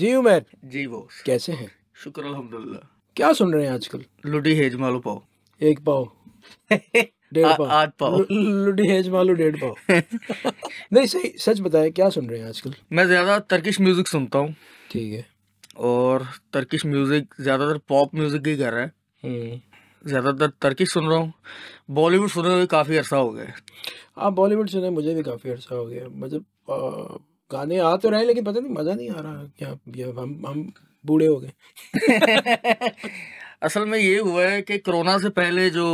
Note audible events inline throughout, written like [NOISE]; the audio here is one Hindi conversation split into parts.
जी उमेर जी वो कैसे हैं शुक्र अल्हम्दुलिल्लाह क्या सुन रहे हैं आजकल लुडी हेज मालू पाओ एक पाओ [LAUGHS] डेढ़ पाओ आठ पाओ लुडी हेज मालू डेढ़ पाओ नहीं सही सच बताए क्या सुन रहे हैं आजकल मैं ज़्यादा तर्किश म्यूज़िक सुनता हूँ ठीक है और तर्किश म्यूज़िक ज़्यादातर पॉप म्यूज़िक ही कर रहा है हम्म। ज़्यादातर तर्किश सुन रहा हूँ बॉलीवुड सुने हुए काफ़ी अरसा हो गया हाँ बॉलीवुड सुने मुझे भी काफ़ी अरसा हो गया मतलब गाने आ तो रहे लेकिन पता नहीं मज़ा नहीं आ रहा क्या हम हम बूढ़े हो गए [LAUGHS] असल में ये हुआ है कि कोरोना से पहले जो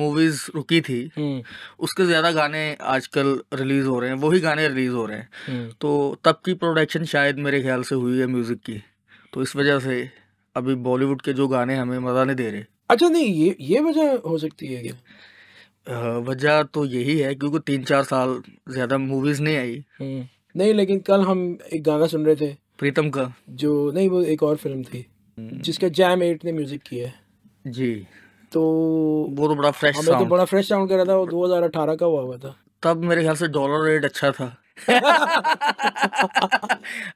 मूवीज रुकी थी हम्म। उसके ज्यादा गाने आजकल रिलीज हो रहे हैं वही गाने रिलीज हो रहे हैं हम्म। तो तब की प्रोडक्शन शायद मेरे ख्याल से हुई है म्यूजिक की तो इस वजह से अभी बॉलीवुड के जो गाने हमें मजा नहीं दे रहे अच्छा नहीं ये ये वजह हो सकती है क्या वजह तो यही है क्योंकि तीन चार साल ज्यादा मूवीज नहीं आई हम्म। नहीं लेकिन कल हम एक गाना सुन रहे थे प्रीतम का जो नहीं वो एक और फिल्म थी हम्म। जिसका जैम एट ने म्यूजिक किया है जी तो वो तो बड़ा फ्रेश हमें तो बड़ा फ्रेश साउंड कर रहा था वो 2018 का हुआ हुआ था तब मेरे ख्याल से डॉलर रेट अच्छा था [LAUGHS]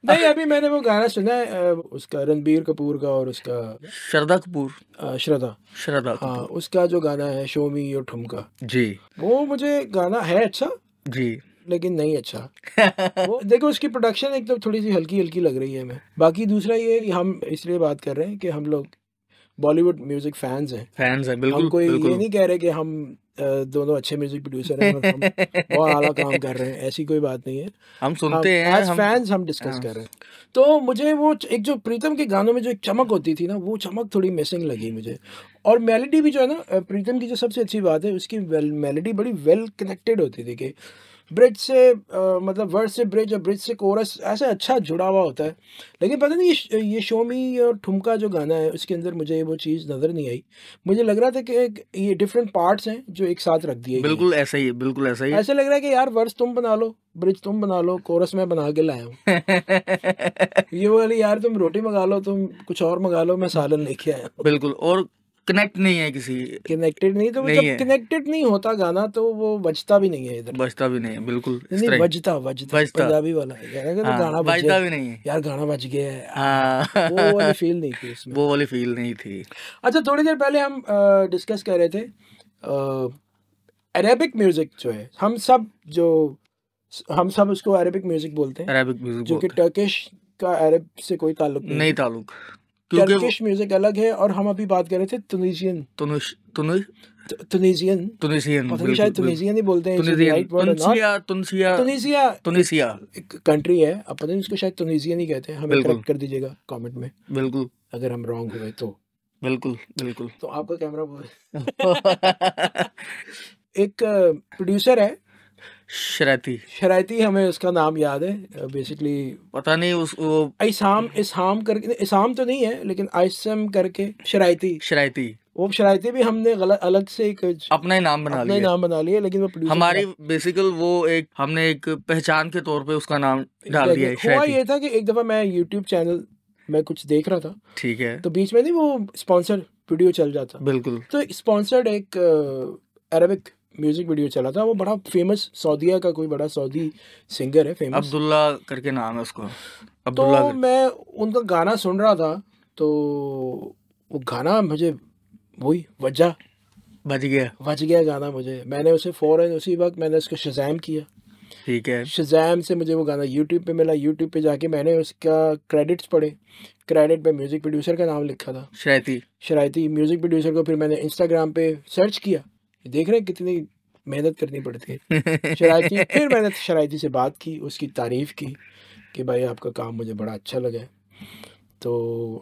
नहीं अभी मैंने वो गाना सुना है उसका रणबीर कपूर का और उसका श्रद्धा कपूर श्रद्धा श्रद्धा हाँ उसका जो गाना है शोमी और ठुमका जी वो मुझे गाना है अच्छा जी लेकिन नहीं अच्छा [LAUGHS] वो देखो उसकी प्रोडक्शन एक तो थोड़ी सी हल्की हल्की लग रही है हमें बाकी दूसरा ये हम इसलिए बात कर रहे हैं कि हम लोग बॉलीवुड म्यूजिक फैंस हैं फैंस हैं बिल्कुल हम कोई बिल्कुल। ये नहीं कह रहे कि हम दोनों अच्छे म्यूजिक प्रोड्यूसर हैं और [LAUGHS] आला काम कर रहे हैं ऐसी कोई बात नहीं है हम सुनते हम, हैं हम फैंस हम डिस्कस हाँ। कर रहे हैं तो मुझे वो एक जो प्रीतम के गानों में जो एक चमक होती थी ना वो चमक थोड़ी मिसिंग लगी मुझे और मेलोडी भी जो है ना प्रीतम की जो सबसे अच्छी बात है उसकी मेलोडी बड़ी वेल कनेक्टेड होती थी कि ब्रिज से आ, मतलब वर्ड से ब्रिज और ब्रिज से कोरस ऐसा अच्छा जुड़ा हुआ होता है लेकिन पता नहीं ये शोमी और ठुमका जो गाना है उसके अंदर मुझे वो चीज़ नज़र नहीं आई मुझे लग रहा था कि ये डिफरेंट पार्ट्स हैं जो एक साथ रख दिए बिल्कुल ऐसा ही बिल्कुल ऐसा ही ऐसा लग रहा है कि यार वर्स तुम बना लो ब्रिज तुम बना लो कोरस मैं बना के लाया हूँ [LAUGHS] ये बोली यार तुम रोटी मंगा लो तुम कुछ और मंगा लो मैं सालन लेके आया बिल्कुल और कनेक्ट नहीं है किसी कनेक्टेड नहीं तो नहीं जब कनेक्टेड नहीं होता गाना तो वो बजता भी नहीं है इधर बजता भी नहीं है बिल्कुल नहीं बजता बजता पंजाबी वाला है तो हाँ, गाना बजता भी नहीं है यार गाना बज गया है हाँ। वो वाली फील नहीं थी उसमें [LAUGHS] वो वाली फील नहीं थी अच्छा थोड़ी देर पहले हम डिस्कस कर रहे थे अरेबिक म्यूजिक जो है हम सब जो हम सब उसको अरेबिक म्यूजिक बोलते हैं अरेबिक म्यूजिक जो कि टर्किश का अरब से कोई ताल्लुक नहीं, नहीं ताल्लुक टर्किश म्यूजिक अलग है और हम अभी बात कर रहे थे तुनिशियन तुनिशियन तुनिशियन शायद तुनिशियन ही बोलते हैं तुनिसिया तुनिसिया कंट्री है अब पता नहीं उसको शायद तुनिशियन ही कहते हैं हमें करेक्ट कर दीजिएगा कमेंट में बिल्कुल अगर हम रॉन्ग हुए तो बिल्कुल बिल्कुल तो आपका कैमरा [LAUGHS] [LAUGHS] एक प्रोड्यूसर है शराती शराती हमें उसका नाम याद है बेसिकली पता नहीं उस वो इसाम इसाम करके इसाम तो नहीं है लेकिन आइसम करके शरायती शरायती वो शरायती भी हमने गलत अलग से एक अपना ही नाम बना लिया नाम बना लिया लेकिन वो हमारी बेसिकल वो एक हमने एक पहचान के तौर पे उसका नाम डाल दिया हुआ ये था कि एक दफा मैं यूट्यूब चैनल मैं कुछ देख रहा था ठीक है तो बीच में नहीं वो स्पॉन्सर्ड वीडियो चल जाता बिल्कुल तो स्पॉन्सर्ड एक अरबिक म्यूज़िक वीडियो चला था वो बड़ा फेमस सऊदीया का कोई बड़ा सऊदी सिंगर है फेमस अब्दुल्ला करके नाम है उसको तो मैं उनका गाना सुन रहा था तो वो गाना मुझे वही वजह बज गया बज गया गाना मुझे मैंने उसे फ़ौरन उसी वक्त मैंने उसको शजैम किया ठीक है शजैम से मुझे वो गाना यूट्यूब पे मिला यूट्यूब पे जाके मैंने उसका क्रेडिट्स पढ़े क्रेडिट पे म्यूज़िक प्रोड्यूसर का नाम लिखा था शरायती शरायती म्यूज़िक प्रोड्यूसर को फिर मैंने इंस्टाग्राम पे सर्च किया देख रहे हैं कितनी मेहनत करनी पड़ती है शराइती [LAUGHS] फिर मैंने शराइती से बात की उसकी तारीफ़ की कि भाई आपका काम मुझे बड़ा अच्छा लगा है तो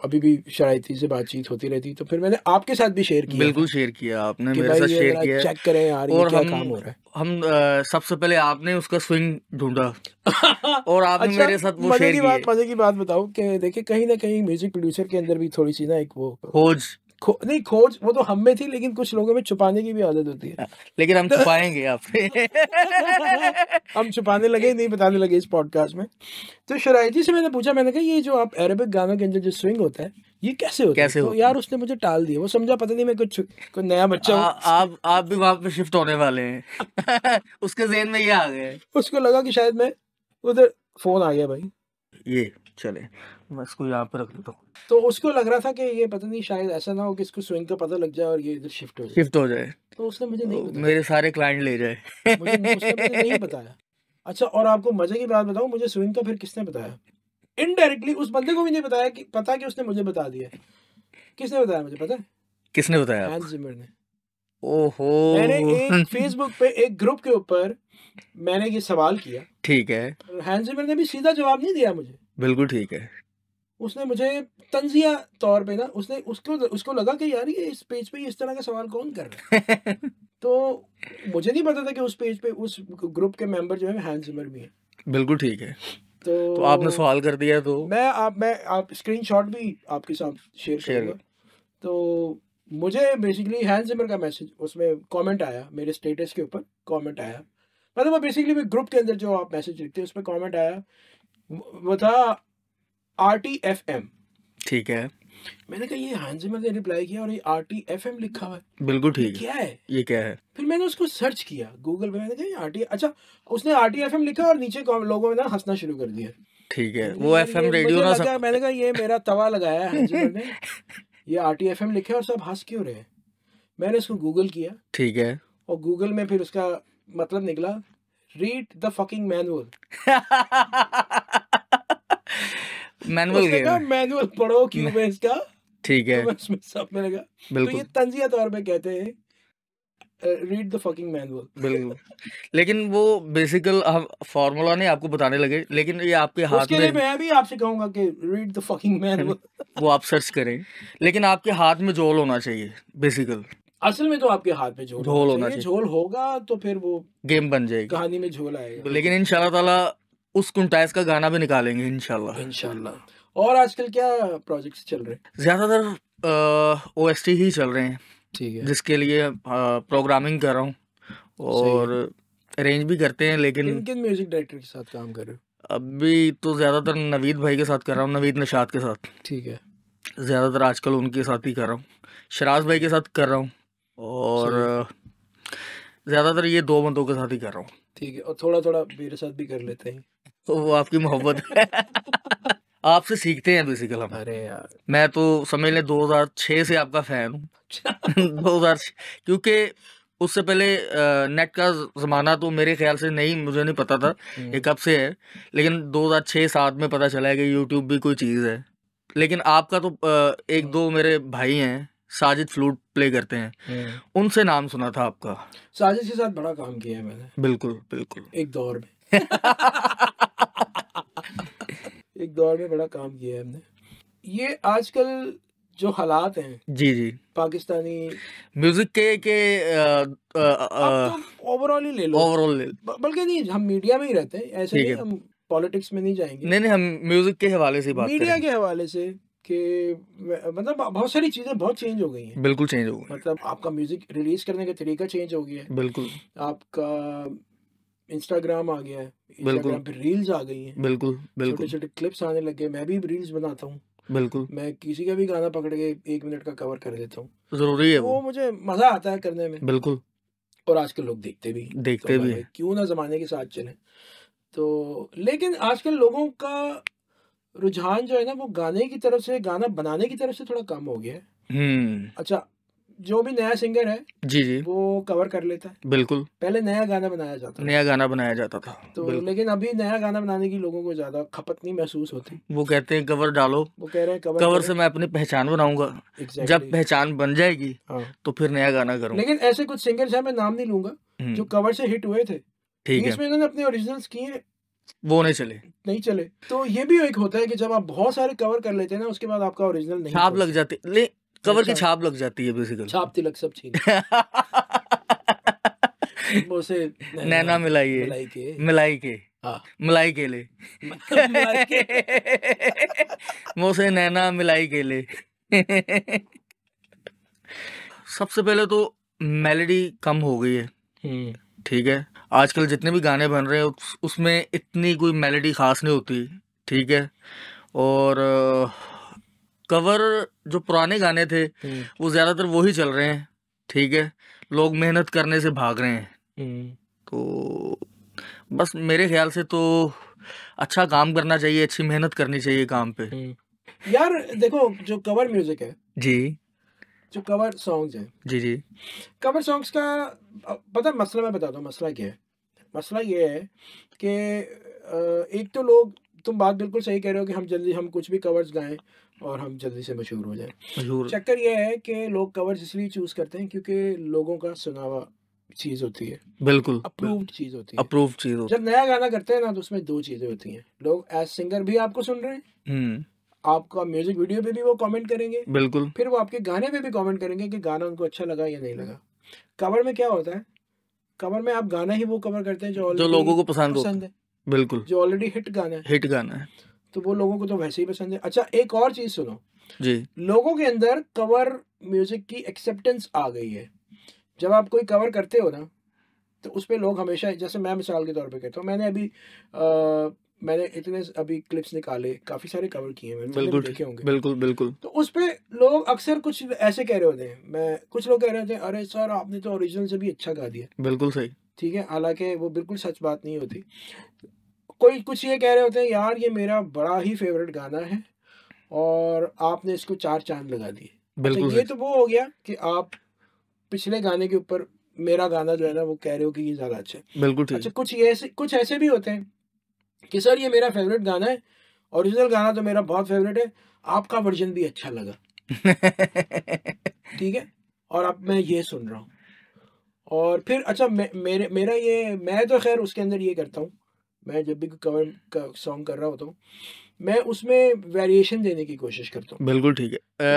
अभी भी शराइती से बातचीत होती रहती तो फिर मैंने आपके साथ भी शेयर किया बिल्कुल शेयर किया आपने कि मेरे साथ शेयर किया चेक करें यार और क्या हम, काम हो रहा है हम सबसे पहले आपने उसका स्विंग ढूंढा [LAUGHS] और आपने अच्छा, मेरे साथ वो शेयर की बात मजे की बात बताऊं कि देखिए कहीं ना कहीं म्यूजिक प्रोड्यूसर के अंदर भी थोड़ी सी ना एक वो खोज नहीं खोज वो तो हम में थी लेकिन कुछ लोगों में छुपाने की भी आदत होती है लेकिन हम छुपाएंगे [LAUGHS] आप हम छुपाने लगे नहीं बताने लगे इस पॉडकास्ट में तो शराय जी से मैंने पूछा मैंने कहा ये जो आप अरेबिक गानों के अंदर जो स्विंग होता है ये कैसे होता कैसे तो है तो यार उसने मुझे टाल दिया वो समझा पता नहीं मैं कुछ कोई नया बच्चा आ, आप आप भी वहां पे शिफ्ट होने वाले हैं [LAUGHS] उसके जेन में ये आ गए उसको लगा कि शायद मैं उधर फोन आ गया भाई ये चले मैं इसको यहाँ पर रख देता हूँ तो उसको लग रहा था कि ये पता नहीं शायद ऐसा ना हो कि इसको स्विंग का पता लग जाए और ये इधर शिफ्ट हो जाए शिफ्ट हो जाए तो उसने मुझे नहीं बताया मेरे सारे क्लाइंट ले जाए मुझे, नहीं बताया अच्छा और आपको मजे की बात बताऊँ मुझे स्विंग का फिर किसने बताया इनडायरेक्टली उस बंदे को भी नहीं बताया कि पता कि उसने मुझे बता दिया किसने बताया मुझे पता किसने बताया ने ओहो मैंने फेसबुक पे एक ग्रुप के ऊपर मैंने ये सवाल किया ठीक है ने भी सीधा जवाब नहीं दिया मुझे बिल्कुल ठीक है उसने मुझे तंजिया तौर पे ना उसने उसको उसको लगा कि यार ये इस पेज पे इस तरह का सवाल कौन कर रहा है [LAUGHS] तो मुझे नहीं पता था कि उस पेज पे उस ग्रुप के मेंबर जो है हैंड भी हैं बिल्कुल ठीक है तो, तो आपने सवाल कर दिया तो मैं आप मैं आप स्क्रीनशॉट भी आपके साथ शेयर शेयर तो मुझे बेसिकली हैंड जिमर का मैसेज उसमें कमेंट आया मेरे स्टेटस के ऊपर कमेंट आया मतलब बेसिकली ग्रुप के अंदर जो आप मैसेज लिखते हैं उसमें कॉमेंट आया बता आर टी एफ एम ठीक है मैंने कहा ये हांजी मैंने रिप्लाई किया और ये आर टी एफ एम लिखा हुआ है बिल्कुल ठीक है क्या है ये क्या है फिर मैंने उसको सर्च किया गूगल पे मैंने कहा आर टी अच्छा उसने आर टी एफ एम लिखा और नीचे लोगों ने ना हंसना शुरू कर दिया ठीक है वो एफ एम रेडियो ना सब... मैंने कहा ये मेरा तवा लगाया है [LAUGHS] ये आर टी एफ एम लिखे और सब हंस क्यों रहे मैंने उसको गूगल किया ठीक है और गूगल में फिर उसका मतलब निकला read the fucking manual manual game manual पढ़ो क्यों [LAUGHS] मैं इसका ठीक है तो उसमें सब मिलेगा तो बिल्कुल तो ये तंजिया तौर पे कहते हैं रीड द फकिंग मैनुअल बिल्कुल लेकिन वो बेसिकल फॉर्मूला नहीं आपको बताने लगे लेकिन ये आपके हाथ में मैं भी आपसे कहूंगा कि रीड द फकिंग मैनुअल वो आप सर्च करें लेकिन आपके हाथ में झोल होना चाहिए बेसिकल असल में तो आपके हाथ में झोल होना चाहिए झोल होगा तो फिर वो गेम बन जाएगी कहानी में झोल आएगा लेकिन इंशाल्लाह ताला उस कुंटाइस का गाना भी निकालेंगे इनशाला इनशाला और आजकल क्या प्रोजेक्ट्स चल रहे हैं ज़्यादातर ओ एस टी ही चल रहे हैं ठीक है जिसके लिए प्रोग्रामिंग कर रहा हूँ और अरेंज भी करते हैं लेकिन किन किन म्यूजिक डायरेक्टर के साथ काम कर रहे हो अभी तो ज़्यादातर नवीद भाई के साथ कर रहा हूँ नवीद नशाद के साथ ठीक है ज़्यादातर आजकल उनके साथ ही कर रहा हूँ शराज भाई के साथ कर रहा हूँ और ज़्यादातर ये दो बंदों के साथ ही कर रहा हूँ ठीक है और थोड़ा थोड़ा मेरे साथ भी कर लेते हैं तो वो आपकी मोहब्बत है [LAUGHS] आपसे सीखते हैं बेसिकल हम अरे यार मैं तो समझ लें 2006 से आपका फैन हूँ अच्छा। [LAUGHS] हज़ार क्योंकि उससे पहले नेट का ज़माना तो मेरे ख्याल से नहीं मुझे नहीं पता था ये हम्म। कब से है लेकिन 2006-7 में पता चला है कि यूट्यूब भी कोई चीज़ है लेकिन आपका तो एक हम्म। दो मेरे भाई हैं साजिद फ्लूट प्ले करते हैं हम्म। उनसे नाम सुना था आपका साजिद के साथ बड़ा काम किया है मैंने बिल्कुल बिल्कुल एक दौर में [LAUGHS] एक दौर में बड़ा काम किया है हमने ये आजकल जो हालात हैं जी जी पाकिस्तानी म्यूजिक के के ओवरऑल तो ही ले लो ओवरऑल ले बल्कि नहीं हम मीडिया में ही रहते हैं ऐसे नहीं हम पॉलिटिक्स में नहीं जाएंगे नहीं नहीं हम म्यूजिक के हवाले से बात मीडिया के हवाले से कि मतलब बहुत सारी चीज़ें बहुत चेंज हो गई हैं बिल्कुल चेंज हो गई मतलब आपका म्यूजिक रिलीज करने का तरीका चेंज हो गया है बिल्कुल आपका इंस्टाग्राम आ गया है बिल्कुल रील्स आ गई हैं बिल्कुल बिल्कुल छोटे छोटे क्लिप्स आने लगे मैं भी रील्स बनाता हूँ बिल्कुल मैं किसी का भी गाना पकड़ के एक मिनट का कवर कर देता हूँ जरूरी है तो वो मुझे मजा आता है करने में बिल्कुल और आजकल लोग देखते भी देखते तो भी क्यों ना जमाने के साथ चले तो लेकिन आजकल लोगों का रुझान जो है ना वो गाने की तरफ से गाना बनाने की तरफ से थोड़ा कम हो गया है हम्म। अच्छा जो भी नया सिंगर है जी जी वो कवर कर लेता है बिल्कुल पहले नया गाना बनाया जाता नया गाना बनाया जाता था तो लेकिन अभी नया गाना बनाने की लोगों को ज्यादा खपत नहीं महसूस होती वो कहते हैं कवर डालो वो कह रहे हैं कवर, कवर से मैं अपनी पहचान बनाऊंगा exactly. जब पहचान बन जाएगी हाँ। तो फिर नया गाना करूँ लेकिन ऐसे कुछ सिंगर है मैं नाम नहीं लूंगा हम्म। जो कवर से हिट हुए थे इसमें अपने ओरिजिनल किए वो नहीं चले नहीं चले तो ये भी एक होता है कि जब आप बहुत सारे कवर कर लेते हैं ना उसके बाद आपका ओरिजिनल नहीं आप लग जाते कवर की छाप लग जाती है बेसिकली छाप तिलक सब छीन उसे [LAUGHS] नैना मिलाई मिलाई के मिलाई के हाँ केले मोसे मतलब [LAUGHS] नैना मिलाई केले सबसे पहले तो मेलोडी कम हो गई है हम्म। ठीक है आजकल जितने भी गाने बन रहे हैं उस, उसमें इतनी कोई मेलोडी खास नहीं होती ठीक है और कवर जो पुराने गाने थे हम्म। वो ज़्यादातर वो ही चल रहे हैं ठीक है लोग मेहनत करने से भाग रहे हैं हम्म। तो बस मेरे ख्याल से तो अच्छा काम करना चाहिए अच्छी मेहनत करनी चाहिए काम पे हम्म। यार देखो जो कवर म्यूजिक है जी जो कवर सॉन्ग्स हैं जी जी कवर सॉन्ग्स का पता मसला मैं बताता हूँ मसला क्या है मसला ये है कि एक तो लोग तुम बात बिल्कुल सही कह रहे हो कि हम जल्दी हम कुछ भी कवर्स गाएं और हम जल्दी से मशहूर हो जाए चक्कर यह है कि लोग कवर्स इसलिए चूज़ करते हैं क्योंकि लोगों का सुनावा चीज होती है बिल्कुल अप्रूव्ड चीज होती है अप्रूव्ड चीज जब नया गाना करते हैं ना तो उसमें दो चीजें होती हैं लोग एज सिंगर भी आपको सुन रहे हैं हम्म। आपका म्यूजिक वीडियो पे भी वो कमेंट करेंगे बिल्कुल फिर वो आपके गाने पे भी कमेंट करेंगे कि गाना उनको अच्छा लगा या नहीं लगा कवर में क्या होता है कवर में आप गाना ही वो कवर करते हैं जो जो लोगों को पसंद पसंद है बिल्कुल जो ऑलरेडी हिट गाना है हिट गाना है तो वो लोगों को तो वैसे ही पसंद है अच्छा एक और चीज़ सुनो जी लोगों के अंदर कवर म्यूजिक की एक्सेप्टेंस आ गई है जब आप कोई कवर करते हो ना तो उस पर लोग हमेशा जैसे मैं मिसाल के तौर पे कहता हूँ मैंने अभी आ, मैंने इतने अभी क्लिप्स निकाले काफ़ी सारे कवर किए मैंने बिल्कुल देखे होंगे बिल्कुल बिल्कुल तो उस पर लोग अक्सर कुछ ऐसे कह रहे होते हैं मैं कुछ लोग कह रहे होते हैं अरे सर आपने तो ओरिजिनल से भी अच्छा गा दिया बिल्कुल सही ठीक है हालांकि वो बिल्कुल सच बात नहीं होती कोई कुछ ये कह रहे होते हैं यार ये मेरा बड़ा ही फेवरेट गाना है और आपने इसको चार चांद लगा दिए अच्छा, बिल्कुल तो ये तो वो हो गया कि आप पिछले गाने के ऊपर मेरा गाना जो है ना वो कह रहे हो कि ये ज़्यादा अच्छा है बिल्कुल अच्छा कुछ ऐसे कुछ ऐसे भी होते हैं कि सर ये मेरा फेवरेट गाना है ओरिजिनल गाना तो मेरा बहुत फेवरेट है आपका वर्जन भी अच्छा लगा ठीक है और अब मैं ये सुन रहा हूँ और फिर अच्छा मे, मेरे मेरा ये मैं तो खैर उसके अंदर ये करता हूँ मैं जब भी कवर का सॉन्ग कर रहा होता हूँ मैं उसमें वेरिएशन देने की कोशिश करता हूँ बिल्कुल ठीक है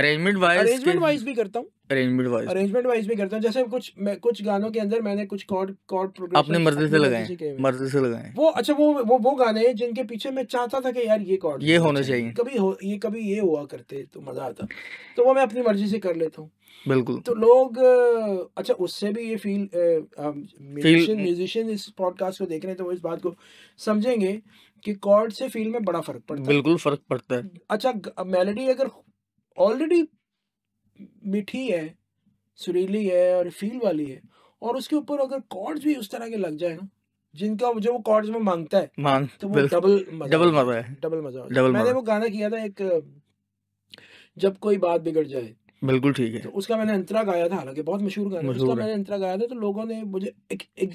अरेंजमेंट वाइज अरेंजमेंट वाइज भी करता हूँ अरेंजमेंट वाइज अरेंजमेंट वाइज भी करता हूँ जैसे कुछ मैं कुछ गानों के अंदर मैंने कुछ कॉर्ड कॉर्ड प्रोग्रेशन अपने मर्जी से लगाए मर्जी से लगाए वो अच्छा वो वो वो गाने हैं जिनके पीछे मैं चाहता था कि यार ये कॉर्ड ये होने चाहिए कभी ये कभी ये हुआ करते तो मजा आता तो वो मैं अपनी मर्जी से कर लेता हूँ बिल्कुल तो लोग अच्छा उससे भी ये फील म्यूजिशियन म्यूजिशियन इस पॉडकास्ट को देख रहे हैं तो वो इस बात को समझेंगे कि कॉर्ड से फील में बड़ा फर्क पड़ता है बिल्कुल फर्क पड़ता है अच्छा मेलोडी अगर ऑलरेडी मीठी है सुरीली है और फील वाली है और उसके ऊपर अगर कॉर्ड्स भी उस तरह के लग जाए ना जिनका जो वो कॉर्ड्स में मांगता है मांग तो वो डबल मजा डबल मजा है डबल मजा मैंने वो गाना किया था एक जब कोई बात बिगड़ जाए बिल्कुल ठीक है तो उसका मैंने अंतरा गाया था हालांकि बहुत मशहूर गाना उसका मैंने अंतरा गाया था तो लोगों ने मुझे एक, एक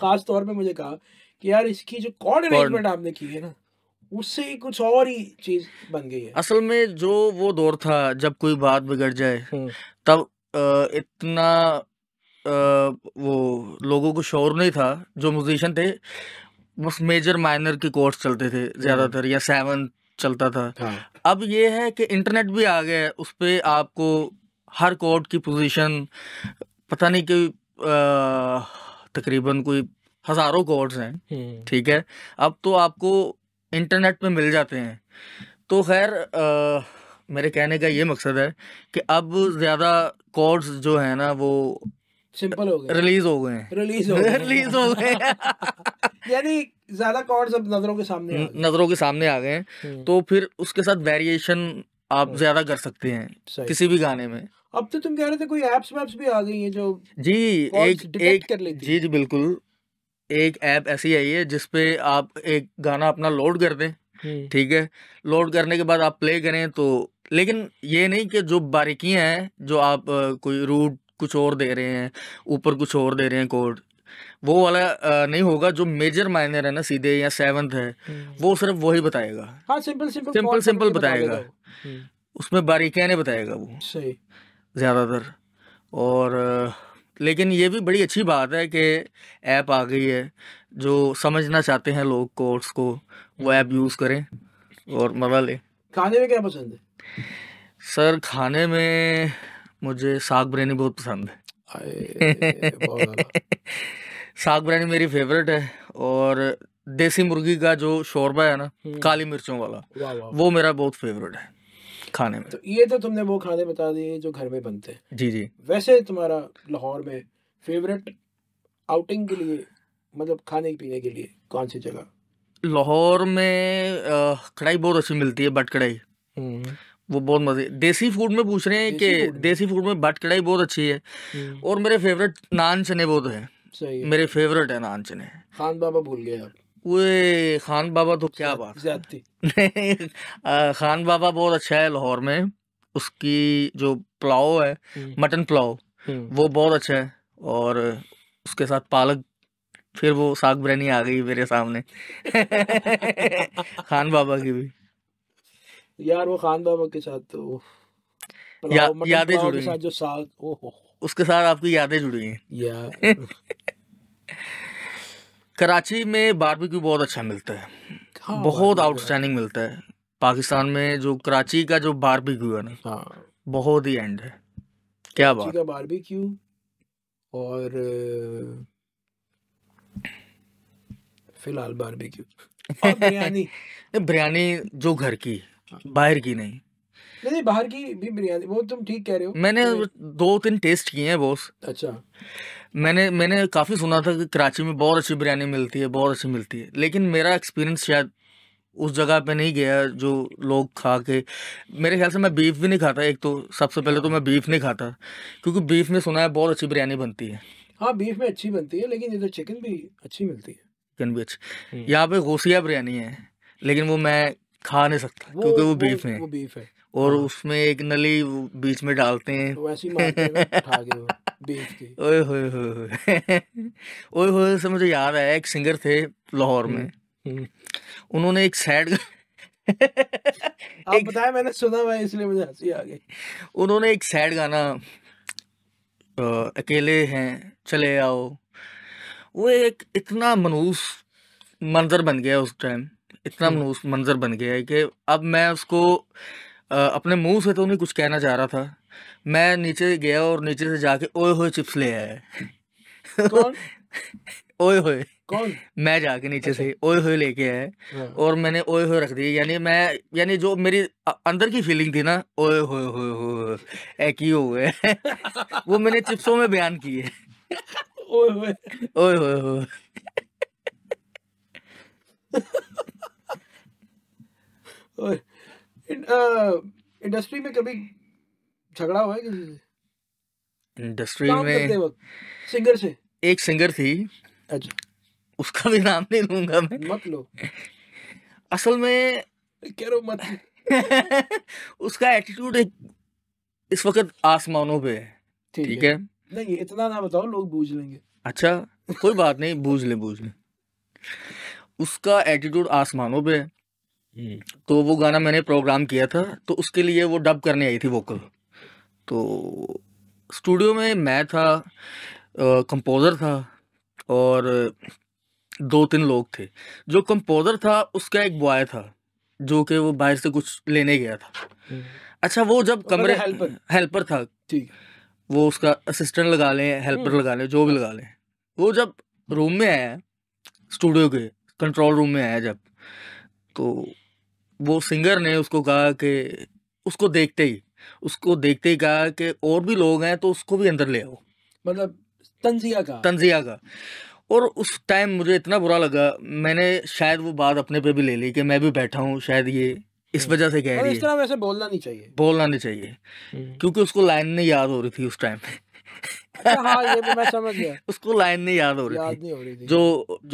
खास तौर पे मुझे कहा कि यार इसकी जो कॉर्ड अरेंजमेंट आपने की है ना उससे कुछ और ही चीज बन गई है असल में जो वो दौर था जब कोई बात बिगड़ जाए हम्म। तब इतना वो लोगों को शोर नहीं था जो म्यूजिशियन थे बस मेजर माइनर के कोर्स चलते थे हम्म। ज्यादातर या सेवन्थ चलता था हाँ। अब ये है कि इंटरनेट भी आ गया है उस पर आपको हर कोर्ट की पोजीशन पता नहीं कि तकरीबन कोई हज़ारों कोर्ट्स हैं हम्म। ठीक है अब तो आपको इंटरनेट पे मिल जाते हैं तो खैर मेरे कहने का ये मकसद है कि अब ज़्यादा कोर्ट्स जो है ना वो सिंपल हो गए रिलीज हो गए रिलीज हो गए [LAUGHS] रिलीज हो गए [LAUGHS] यानी ज्यादा कॉर्ड्स अब नजरों के सामने नजरों के सामने आ गए हैं हम्म। तो फिर उसके साथ वेरिएशन आप हम्म। ज्यादा कर सकते हैं किसी भी गाने में अब तो तुम कह रहे थे कोई एप्स वैप्स भी आ गई हैं जो जी एक एक कर लेती जी जी बिल्कुल एक ऐप ऐसी आई है जिसपे आप एक गाना अपना लोड कर दें हम्म। ठीक है लोड करने के बाद आप प्ले करें तो लेकिन ये नहीं कि जो बारीकियां हैं जो आप कोई रूट कुछ और दे रहे हैं ऊपर कुछ और दे रहे हैं कोड वो वाला नहीं होगा जो मेजर माइनर है ना सीधे या सेवन्थ है हम्म। वो सिर्फ वही बताएगा हाँ सिंपल सिंपल सिंपल सिंपल बताएगा हम्म। हम्म। उसमें बारीकियाँ नहीं बताएगा वो सही ज़्यादातर और लेकिन ये भी बड़ी अच्छी बात है कि ऐप आ गई है जो समझना चाहते हैं लोग कोर्स को वो ऐप यूज़ करें और मज़ा लें खाने में क्या पसंद है सर खाने में मुझे साग बिरयानी बहुत पसंद है [LAUGHS] साग बिरयानी मेरी फेवरेट है और देसी मुर्गी का जो शोरबा है ना हम्म। काली मिर्चों वाला वाँ वाँ। वो मेरा बहुत फेवरेट है खाने में तो ये तो तुमने वो खाने बता दिए जो घर में बनते हैं जी जी वैसे तुम्हारा लाहौर में फेवरेट आउटिंग के लिए मतलब खाने पीने के लिए कौन सी जगह लाहौर में कढ़ाई बहुत अच्छी मिलती है बट कढ़ाई हम्म। वो बहुत मजे देसी फूड में पूछ रहे हैं कि देसी फूड में बट कढ़ाई बहुत अच्छी है हम्म। और मेरे फेवरेट नान चने बहुत हैं सही मेरे फेवरेट है नान चने खान बाबा भूल गए वे खान बाबा तो क्या बात जाती खान बाबा बहुत अच्छा है लाहौर में उसकी जो पुलाव है हम्म। मटन पुलाव हम्म। वो बहुत अच्छा है और उसके साथ पालक फिर वो साग बिरयानी आ गई मेरे सामने [LAUGHS] खान बाबा की भी यार वो खान बाबा के साथ तो यादें जुड़ी जो साग ओहो उसके साथ आपकी यादें जुड़ी हैं या [LAUGHS] कराची में बारबेक्यू बहुत अच्छा मिलता है हाँ, बहुत आउटस्टैंडिंग मिलता है पाकिस्तान में जो कराची का जो बारबेक्यू है ना हाँ। बहुत ही एंड है क्या बात का बारबेक्यू और फिलहाल बारबेक्यू [LAUGHS] बिरयानी बिरयानी जो घर की हाँ। बाहर की नहीं नहीं बाहर की भी बिरयानी वो तुम ठीक कह रहे हो मैंने तो दो तीन टेस्ट किए हैं बॉस अच्छा मैंने मैंने काफ़ी सुना था कि कराची में बहुत अच्छी बिरयानी मिलती है बहुत अच्छी मिलती है लेकिन मेरा एक्सपीरियंस शायद उस जगह पे नहीं गया जो लोग खा के मेरे ख्याल से मैं बीफ भी नहीं खाता एक तो सबसे पहले तो हाँ। मैं बीफ नहीं खाता क्योंकि बीफ में सुना है बहुत अच्छी बिरयानी बनती है हाँ बीफ में अच्छी बनती है लेकिन इधर चिकन भी अच्छी मिलती है चिकन भी अच्छी हम्म। यहाँ पे घोसिया बिरयानी है लेकिन वो मैं खा नहीं सकता क्योंकि वो बीफ में वो बीफ है और हाँ। उसमें एक नली बीच में डालते हैं तो वैसे ओए [LAUGHS] ओए होए [LAUGHS] मुझे याद आया एक सिंगर थे लाहौर में हम्म, हम्म। उन्होंने एक सैड [LAUGHS] आप बताया मैंने सुना हुआ इसलिए मुझे हंसी आ गई उन्होंने एक सैड गाना अकेले हैं चले आओ वो एक इतना मनूस मंजर बन गया उस टाइम इतना हम्म। मनूस मंजर बन गया है कि अब मैं उसको अपने मुंह से तो नहीं कुछ कहना चाह रहा था मैं नीचे गया और नीचे से जाके ओए होए चिप्स ले आया [LAUGHS] ओए होए कौन मैं जाके नीचे अच्छा। से ओए होए लेके आया हाँ। और मैंने ओए होए रख दी यानी मैं यानी जो मेरी अंदर की फीलिंग थी ना ओए होए होए होए की हो गए [LAUGHS] वो मैंने चिप्सों में बयान की है ओए होए ओए होए ओए इंडस्ट्री में कभी झगड़ा हुआ है किसी से इंडस्ट्री में सिंगर से एक सिंगर थी अच्छा उसका भी नाम नहीं लूंगा मैं मत लो असल में कह रो मत [LAUGHS] उसका एटीट्यूड इस वक्त आसमानों पे है ठीक है नहीं इतना ना बताओ लोग बूझ लेंगे अच्छा कोई बात नहीं बूझ ले बूझ ले उसका एटीट्यूड आसमानों पे है तो वो गाना मैंने प्रोग्राम किया था तो उसके लिए वो डब करने आई थी वोकल तो स्टूडियो में मैं था कंपोज़र था और दो तीन लोग थे जो कंपोज़र था उसका एक बॉय था जो कि वो बाहर से कुछ लेने गया था हम्म। अच्छा वो जब तो कमरे हेल्पर मतलब हेल्पर था ठीक वो उसका असिस्टेंट लगा लें हेल्पर हम्म। लगा लें जो भी लगा लें वो जब रूम में आया स्टूडियो के कंट्रोल रूम में आया जब तो वो सिंगर ने उसको कहा कि उसको देखते ही उसको देखते ही कहा कि और भी लोग हैं तो उसको भी अंदर ले आओ मतलब तंजिया का तंजिया का और उस टाइम मुझे इतना बुरा लगा मैंने शायद वो बात अपने पे भी ले ली कि मैं भी बैठा हूँ शायद ये इस हम्म। वजह से कह रही है इस तरह वैसे बोलना नहीं चाहिए बोलना नहीं चाहिए हम्म। क्योंकि उसको लाइन नहीं याद हो रही थी उस टाइम में अच्छा, हाँ, [LAUGHS] उसको लाइन नहीं याद हो रही थी जो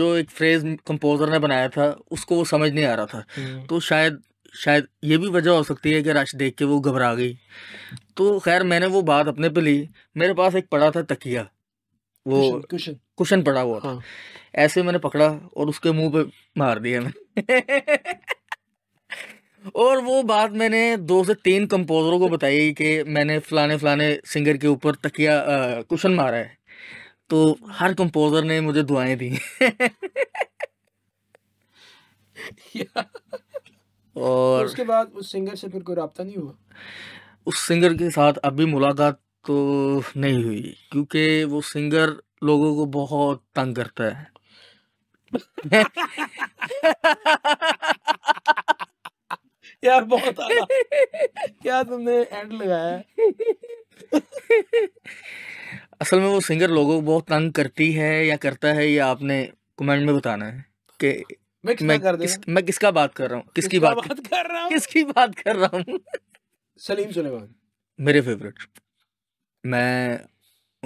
जो एक फ्रेज कंपोजर ने बनाया था उसको वो समझ नहीं आ रहा था हम्म। तो शायद शायद ये भी वजह हो सकती है कि रश देख के वो घबरा गई तो खैर मैंने वो बात अपने पे ली मेरे पास एक पड़ा था तकिया वो कुशन पड़ा हुआ था हाँ। ऐसे मैंने पकड़ा और उसके मुंह पे मार दिया मैंने [LAUGHS] और वो बात मैंने दो से तीन कंपोजरों को बताई कि मैंने फलाने फलाने सिंगर के ऊपर तकिया कुशन मारा है तो हर कंपोजर ने मुझे दुआएं दी [LAUGHS] और तो उसके बाद उस सिंगर से फिर कोई रहा नहीं हुआ उस सिंगर के साथ अभी मुलाकात तो नहीं हुई क्योंकि वो सिंगर लोगों को बहुत तंग करता है [LAUGHS] [LAUGHS] यार बहुत [LAUGHS] क्या तुमने एंड लगाया असल में वो सिंगर लोगों को बहुत तंग करती है या करता है या आपने कमेंट में बताना है कि मैं मैं, कर किस, मैं किसका बात कर रहा हूँ किसकी बात, बात कर रहा हूँ किसकी बात कर रहा हूँ सलीम सुलेमान मेरे फेवरेट मैं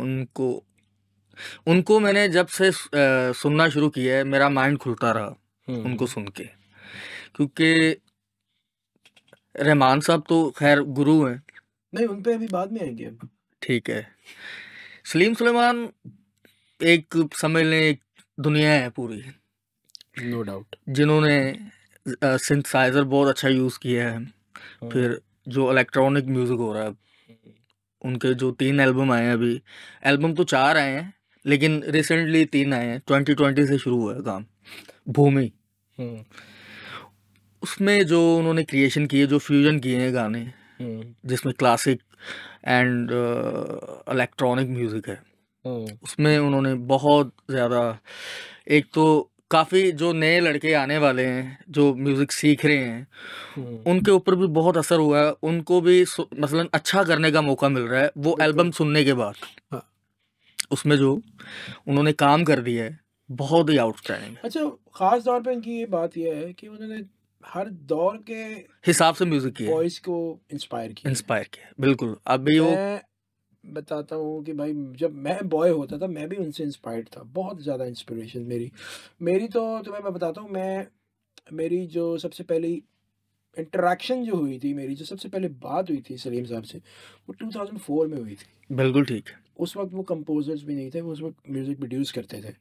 उनको उनको मैंने जब से सुनना शुरू किया है मेरा माइंड खुलता रहा हम्म। उनको सुन के क्योंकि रहमान साहब तो खैर गुरु हैं नहीं उन पे अभी बाद में आएंगे ठीक है सलीम सुलेमान एक समझ लें एक दुनिया है पूरी नो डाउट जिन्होंने सिंथसाइज़र बहुत अच्छा यूज़ किया है हाँ। फिर जो इलेक्ट्रॉनिक म्यूज़िक हो रहा है उनके जो तीन एल्बम आए हैं अभी एल्बम तो चार आए हैं लेकिन रिसेंटली तीन आए हैं ट्वेंटी ट्वेंटी से शुरू हुआ है काम भूमि हाँ। उसमें जो उन्होंने क्रिएशन किए जो फ्यूजन किए हैं गाने हम्म। जिसमें क्लासिक एंड इलेक्ट्रॉनिक म्यूज़िक है हम्म। उसमें उन्होंने बहुत ज़्यादा एक तो काफ़ी जो नए लड़के आने वाले हैं जो म्यूज़िक सीख रहे हैं हम्म। उनके ऊपर भी बहुत असर हुआ है उनको भी मसलन मतलब अच्छा करने का मौका मिल रहा है वो एल्बम सुनने के बाद हाँ। उसमें जो उन्होंने काम कर दिया है बहुत ही आउटस्टैंडिंग अच्छा ख़ास तौर पे इनकी ये बात यह है कि उन्होंने हर दौर के हिसाब से म्यूजिक किया वॉइस को इंस्पायर किया इंस्पायर किया बिल्कुल अभी वो बताता हूँ कि भाई जब मैं बॉय होता था मैं भी उनसे इंस्पायर्ड था बहुत ज़्यादा इंस्पिरेशन मेरी मेरी तो तुम्हें मैं बताता हूँ मैं मेरी जो सबसे पहली इंटरेक्शन जो हुई थी मेरी जो सबसे पहले बात हुई थी सलीम साहब से वो 2004 में हुई थी बिल्कुल ठीक है उस वक्त वो कंपोजर्स भी नहीं थे वो उस वक्त म्यूजिक प्रोड्यूस करते थे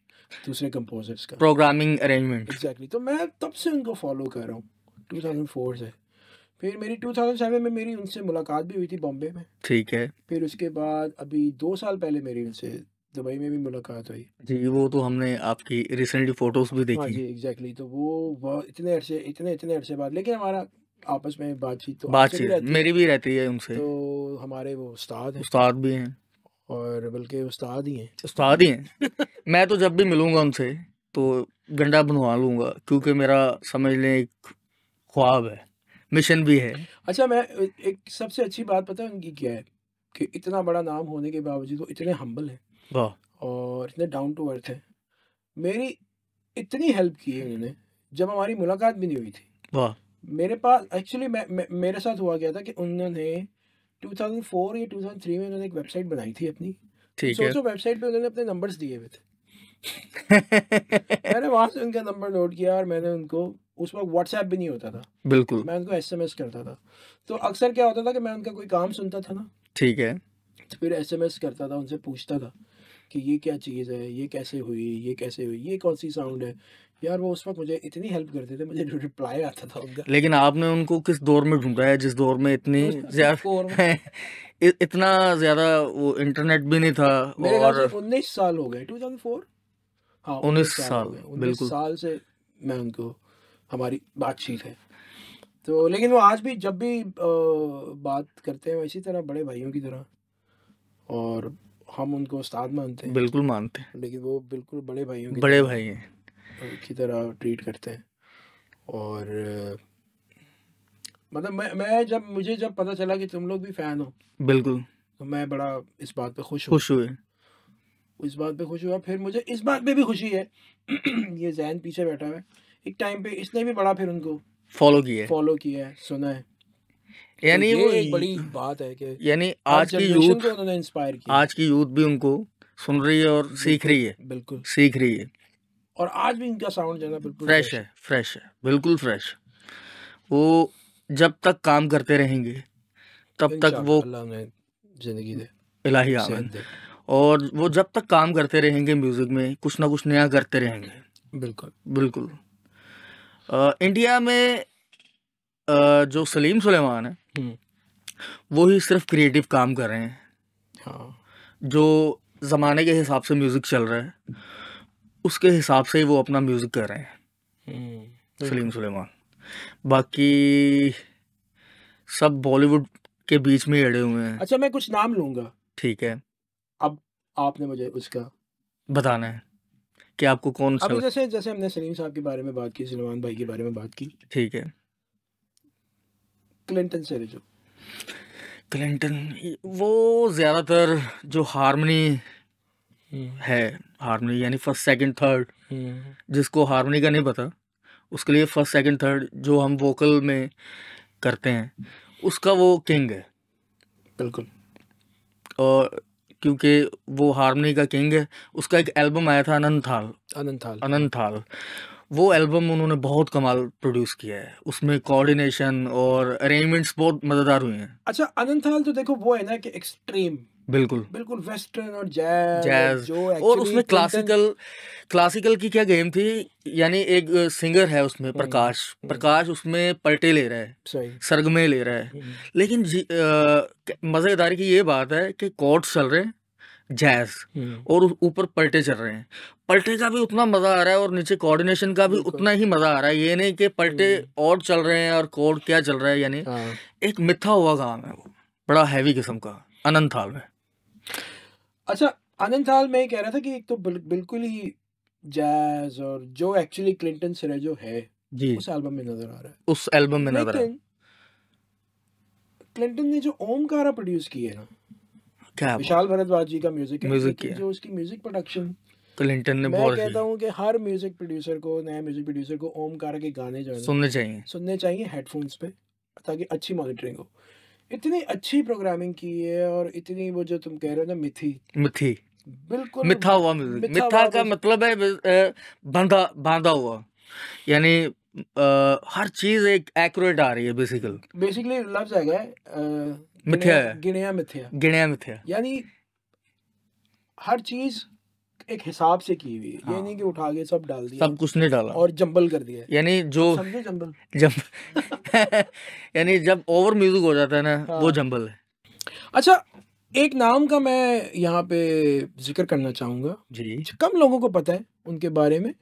दूसरे कंपोजर्स का प्रोग्रामिंग अरेंजमेंट एग्जैक्टली तो मैं तब से उनको फॉलो कर रहा हूँ 2004 से फिर मेरी 2007 में मेरी उनसे मुलाकात भी हुई थी बॉम्बे में ठीक है फिर उसके बाद अभी दो साल पहले मेरी उनसे दुबई में भी मुलाकात हुई जी वो तो हमने आपकी रिसेंटली फोटोज भी देखी हाँ जी एग्जैक्टली exactly, तो वो इतने अरसे इतने इतने अरसे बाद लेकिन हमारा आपस में बातचीत तो बातचीत मेरी भी रहती है उनसे तो हमारे वो उस्ताद हैं उस्ताद भी हैं और बल्कि उस्ताद ही हैं उस्ताद ही हैं मैं तो जब भी मिलूंगा उनसे तो गंडा बनवा लूंगा क्योंकि मेरा समझ लें एक ख्वाब है मिशन भी है अच्छा मैं एक सबसे अच्छी बात पता है उनकी क्या है कि इतना बड़ा नाम होने के बावजूद वो इतने हम्बल हैं और इतने डाउन टू अर्थ हैं मेरी इतनी हेल्प की है उन्होंने जब हमारी मुलाकात भी नहीं हुई थी वाह मेरे पास एक्चुअली मैं मेरे साथ हुआ क्या था कि उन्होंने 2004 या 2003 में उन्होंने एक वेबसाइट बनाई थी अपनी ठीक है सोचो वेबसाइट पे उन्होंने अपने नंबर्स दिए हुए थे मैंने वहाँ से उनका नंबर नोट किया और मैंने उनको उस वक्त व्हाट्सएप भी नहीं होता था बिल्कुल मैं उनको एसएमएस करता था तो अक्सर क्या होता था कि मैं उनका कोई काम सुनता था ना ठीक है तो फिर एसएमएस करता था उनसे पूछता था कि ये क्या चीज़ है ये कैसे हुई ये कैसे हुई ये कौन सी साउंड है यार वो उस वक्त मुझे इतनी हेल्प करते थे मुझे रिप्लाई आता था उनका लेकिन आपने उनको किस दौर में ढूंढा है जिस दौर में इतनी ज्यादा [LAUGHS] इतना ज्यादा वो इंटरनेट भी नहीं था मेरे और उन्नीस साल हो गए टू थाउजेंड फोर हाँ उन्नीस साल बिल्कुल साल से मैं उनको हमारी बातचीत है तो लेकिन वो आज भी जब भी आ, बात करते हैं इसी तरह बड़े भाइयों की तरह और हम उनको उस्ताद मानते हैं बिल्कुल मानते हैं लेकिन वो बिल्कुल बड़े भाइयों की बड़े भाई हैं की तरह ट्रीट करते हैं और मतलब मैं मैं जब मुझे जब पता चला कि तुम लोग भी फ़ैन हो बिल्कुल तो मैं बड़ा इस बात पे खुश खुश हुए इस बात पे खुश हुआ फिर मुझे इस बात पे भी खुशी है [CLEARS THROAT] ये जैन पीछे बैठा हुआ है एक टाइम पे इसने भी बड़ा फिर उनको फॉलो किया है फॉलो किया है सुना है तो यानी तो वो एक बड़ी बात है कि यानी आज की यूथ उन्होंने इंस्पायर किया आज की यूथ भी उनको सुन रही है और सीख रही है बिल्कुल सीख रही है और आज भी इनका साउंड जो है बिल्कुल फ्रेश है फ्रेश है बिल्कुल फ्रेश वो जब तक काम करते रहेंगे तब तक वो जिंदगी दे इलाही आवन और वो जब तक काम करते रहेंगे म्यूज़िक में कुछ ना कुछ नया करते रहेंगे बिल्कुल बिल्कुल इंडिया में आ, जो सलीम सुलेमान है हम्म। वो ही सिर्फ क्रिएटिव काम कर रहे हैं हाँ। जो ज़माने के हिसाब से म्यूज़िक चल रहा है उसके हिसाब से ही वो अपना म्यूज़िक कर रहे हैं हम्म, सलीम सुलेमान बाकी सब बॉलीवुड के बीच में अड़े हुए हैं अच्छा मैं कुछ नाम लूंगा ठीक है अब आपने मुझे उसका बताना है कि आपको कौन सा अभी जैसे जैसे हमने सलीम साहब के बारे में बात की सलमान भाई के बारे में बात की ठीक है क्लिंटन से सेरेजो क्लिंटन वो ज़्यादातर जो हारमनी हम्म। है हारमोनी यानी फर्स्ट सेकंड थर्ड जिसको हारमोनी का नहीं पता उसके लिए फर्स्ट सेकंड थर्ड जो हम वोकल में करते हैं उसका वो किंग है बिल्कुल और क्योंकि वो हारमोनी का किंग है उसका एक एल्बम आया था अनंत थाल अनंत थाल अनंत थाल वो एल्बम उन्होंने बहुत कमाल प्रोड्यूस किया है उसमें कोऑर्डिनेशन और अरेंजमेंट्स बहुत मज़ेदार हुए हैं अच्छा अनंत थाल तो देखो वो है ना कि एक्सट्रीम बिल्कुल बिल्कुल वेस्टर्न और जैज, जैज जो और उसमें क्लासिकल क्लासिकल की क्या गेम थी यानी एक सिंगर है उसमें हम्म, प्रकाश हम्म। प्रकाश उसमें पलटे ले रहा है सरगमे ले रहा है हम्म। लेकिन मज़ेदारी की ये बात है कि कॉर्ड्स चल रहे हैं जैज और ऊपर पलटे चल रहे हैं पलटे का भी उतना मज़ा आ रहा है और नीचे कोऑर्डिनेशन का भी उतना ही मज़ा आ रहा है ये नहीं कि पलटे और चल रहे हैं और कोड क्या चल रहा है यानी हाँ। एक मिथा हुआ काम है वो बड़ा हैवी किस्म का अनंत हाल में अच्छा आनंद साल मैं ये कह रहा था कि एक तो बिल, बिल्कुल ही जैज और जो एक्चुअली क्लिंटन सिरेजो है जी उस एल्बम में नजर आ रहा है उस एल्बम में नजर आ रहा है क्लिंटन ने जो ओमकारा प्रोड्यूस की है ना क्या विशाल भरद्वाज जी का म्यूजिक है म्यूजिक है जो उसकी म्यूजिक प्रोडक्शन क्लिंटन ने बहुत कहता हूँ कि हर म्यूजिक प्रोड्यूसर को नया म्यूजिक प्रोड्यूसर को ओमकारा के गाने जो सुनने चाहिए सुनने चाहिए हेडफोन्स पे ताकि अच्छी मॉनिटरिंग हो इतनी अच्छी प्रोग्रामिंग की है और इतनी वो जो तुम कह रहे हो ना मिथी मिथी बिल्कुल मिथा हुआ म्यूजिक मिथा, मिथा का तो- मतलब है बांधा बांधा हुआ यानी हर चीज एक एक्यूरेट आ रही है बेसिकल बेसिकली लफ्ज आ मिथ्या गिणया मिथ्या गिणया मिथ्या यानी हर चीज एक हिसाब से की हुई हाँ। ये नहीं कि हाँ। उठा के सब डाल दिया सब कुछ ने डाला और जंबल कर दिया यानी जो समझे जंबल जंबल [LAUGHS] यानी जब ओवर म्यूजिक हो जाता है ना हाँ। वो जंबल है अच्छा एक नाम का मैं यहाँ पे जिक्र करना चाहूँगा जी कम लोगों को पता है उनके बारे में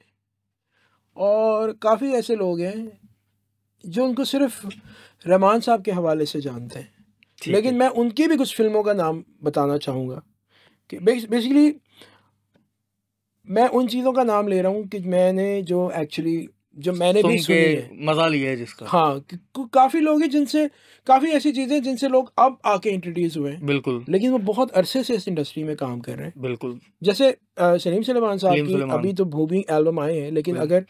और काफ़ी ऐसे लोग हैं जो उनको सिर्फ रहमान साहब के हवाले से जानते हैं लेकिन मैं उनकी भी कुछ फिल्मों का नाम बताना चाहूँगा कि बेसिकली मैं उन चीज़ों का नाम ले रहा हूँ कि मैंने जो एक्चुअली जो मैंने भी सुनी है मज़ा लिया है जिसका हाँ काफ़ी लोग हैं जिनसे काफ़ी ऐसी चीज़ें जिनसे लोग अब आके इंट्रोड्यूस हुए हैं बिल्कुल लेकिन वो बहुत अरसे से इस इंडस्ट्री में काम कर रहे हैं बिल्कुल जैसे सलीम सलमान साहब की अभी तो भूमि एल्बम आए हैं लेकिन अगर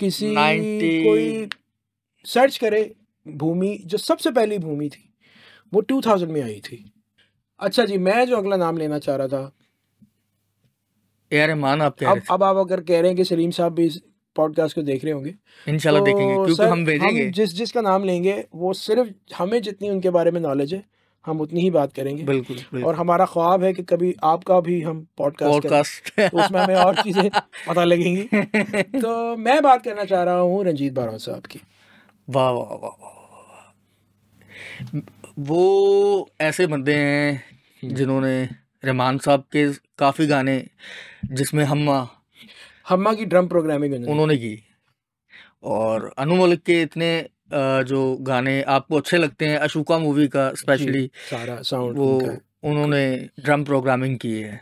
किसी कोई सर्च करे भूमि जो सबसे पहली भूमि थी वो टू में आई थी अच्छा जी मैं जो अगला नाम लेना चाह रहा था यार मान आप अब अब आप अगर कह रहे हैं कि सलीम साहब भी इस पॉडकास्ट को देख रहे होंगे इनशाला तो देखेंगे क्योंकि हम भेजेंगे हम जिस जिस का नाम लेंगे वो सिर्फ हमें जितनी उनके बारे में नॉलेज है हम उतनी ही बात करेंगे बिल्कुल, बिल्कुल। और हमारा ख्वाब है कि कभी आपका भी हम पॉडकास्ट पॉडकास्ट तो उसमें हमें और चीज़ें पता लगेंगी [LAUGHS] तो मैं बात करना चाह रहा हूँ रंजीत बारवा साहब की वाह वाह वाह वाह वो ऐसे बंदे हैं जिन्होंने रहमान साहब के काफ़ी गाने जिसमें हम्मा हम्मा की ड्रम प्रोग्रामिंग उन्होंने की और अनु मलिक के इतने जो गाने आपको अच्छे लगते हैं अशोका मूवी का स्पेशली सारा साउंड वो उन्होंने ड्रम प्रोग्रामिंग की है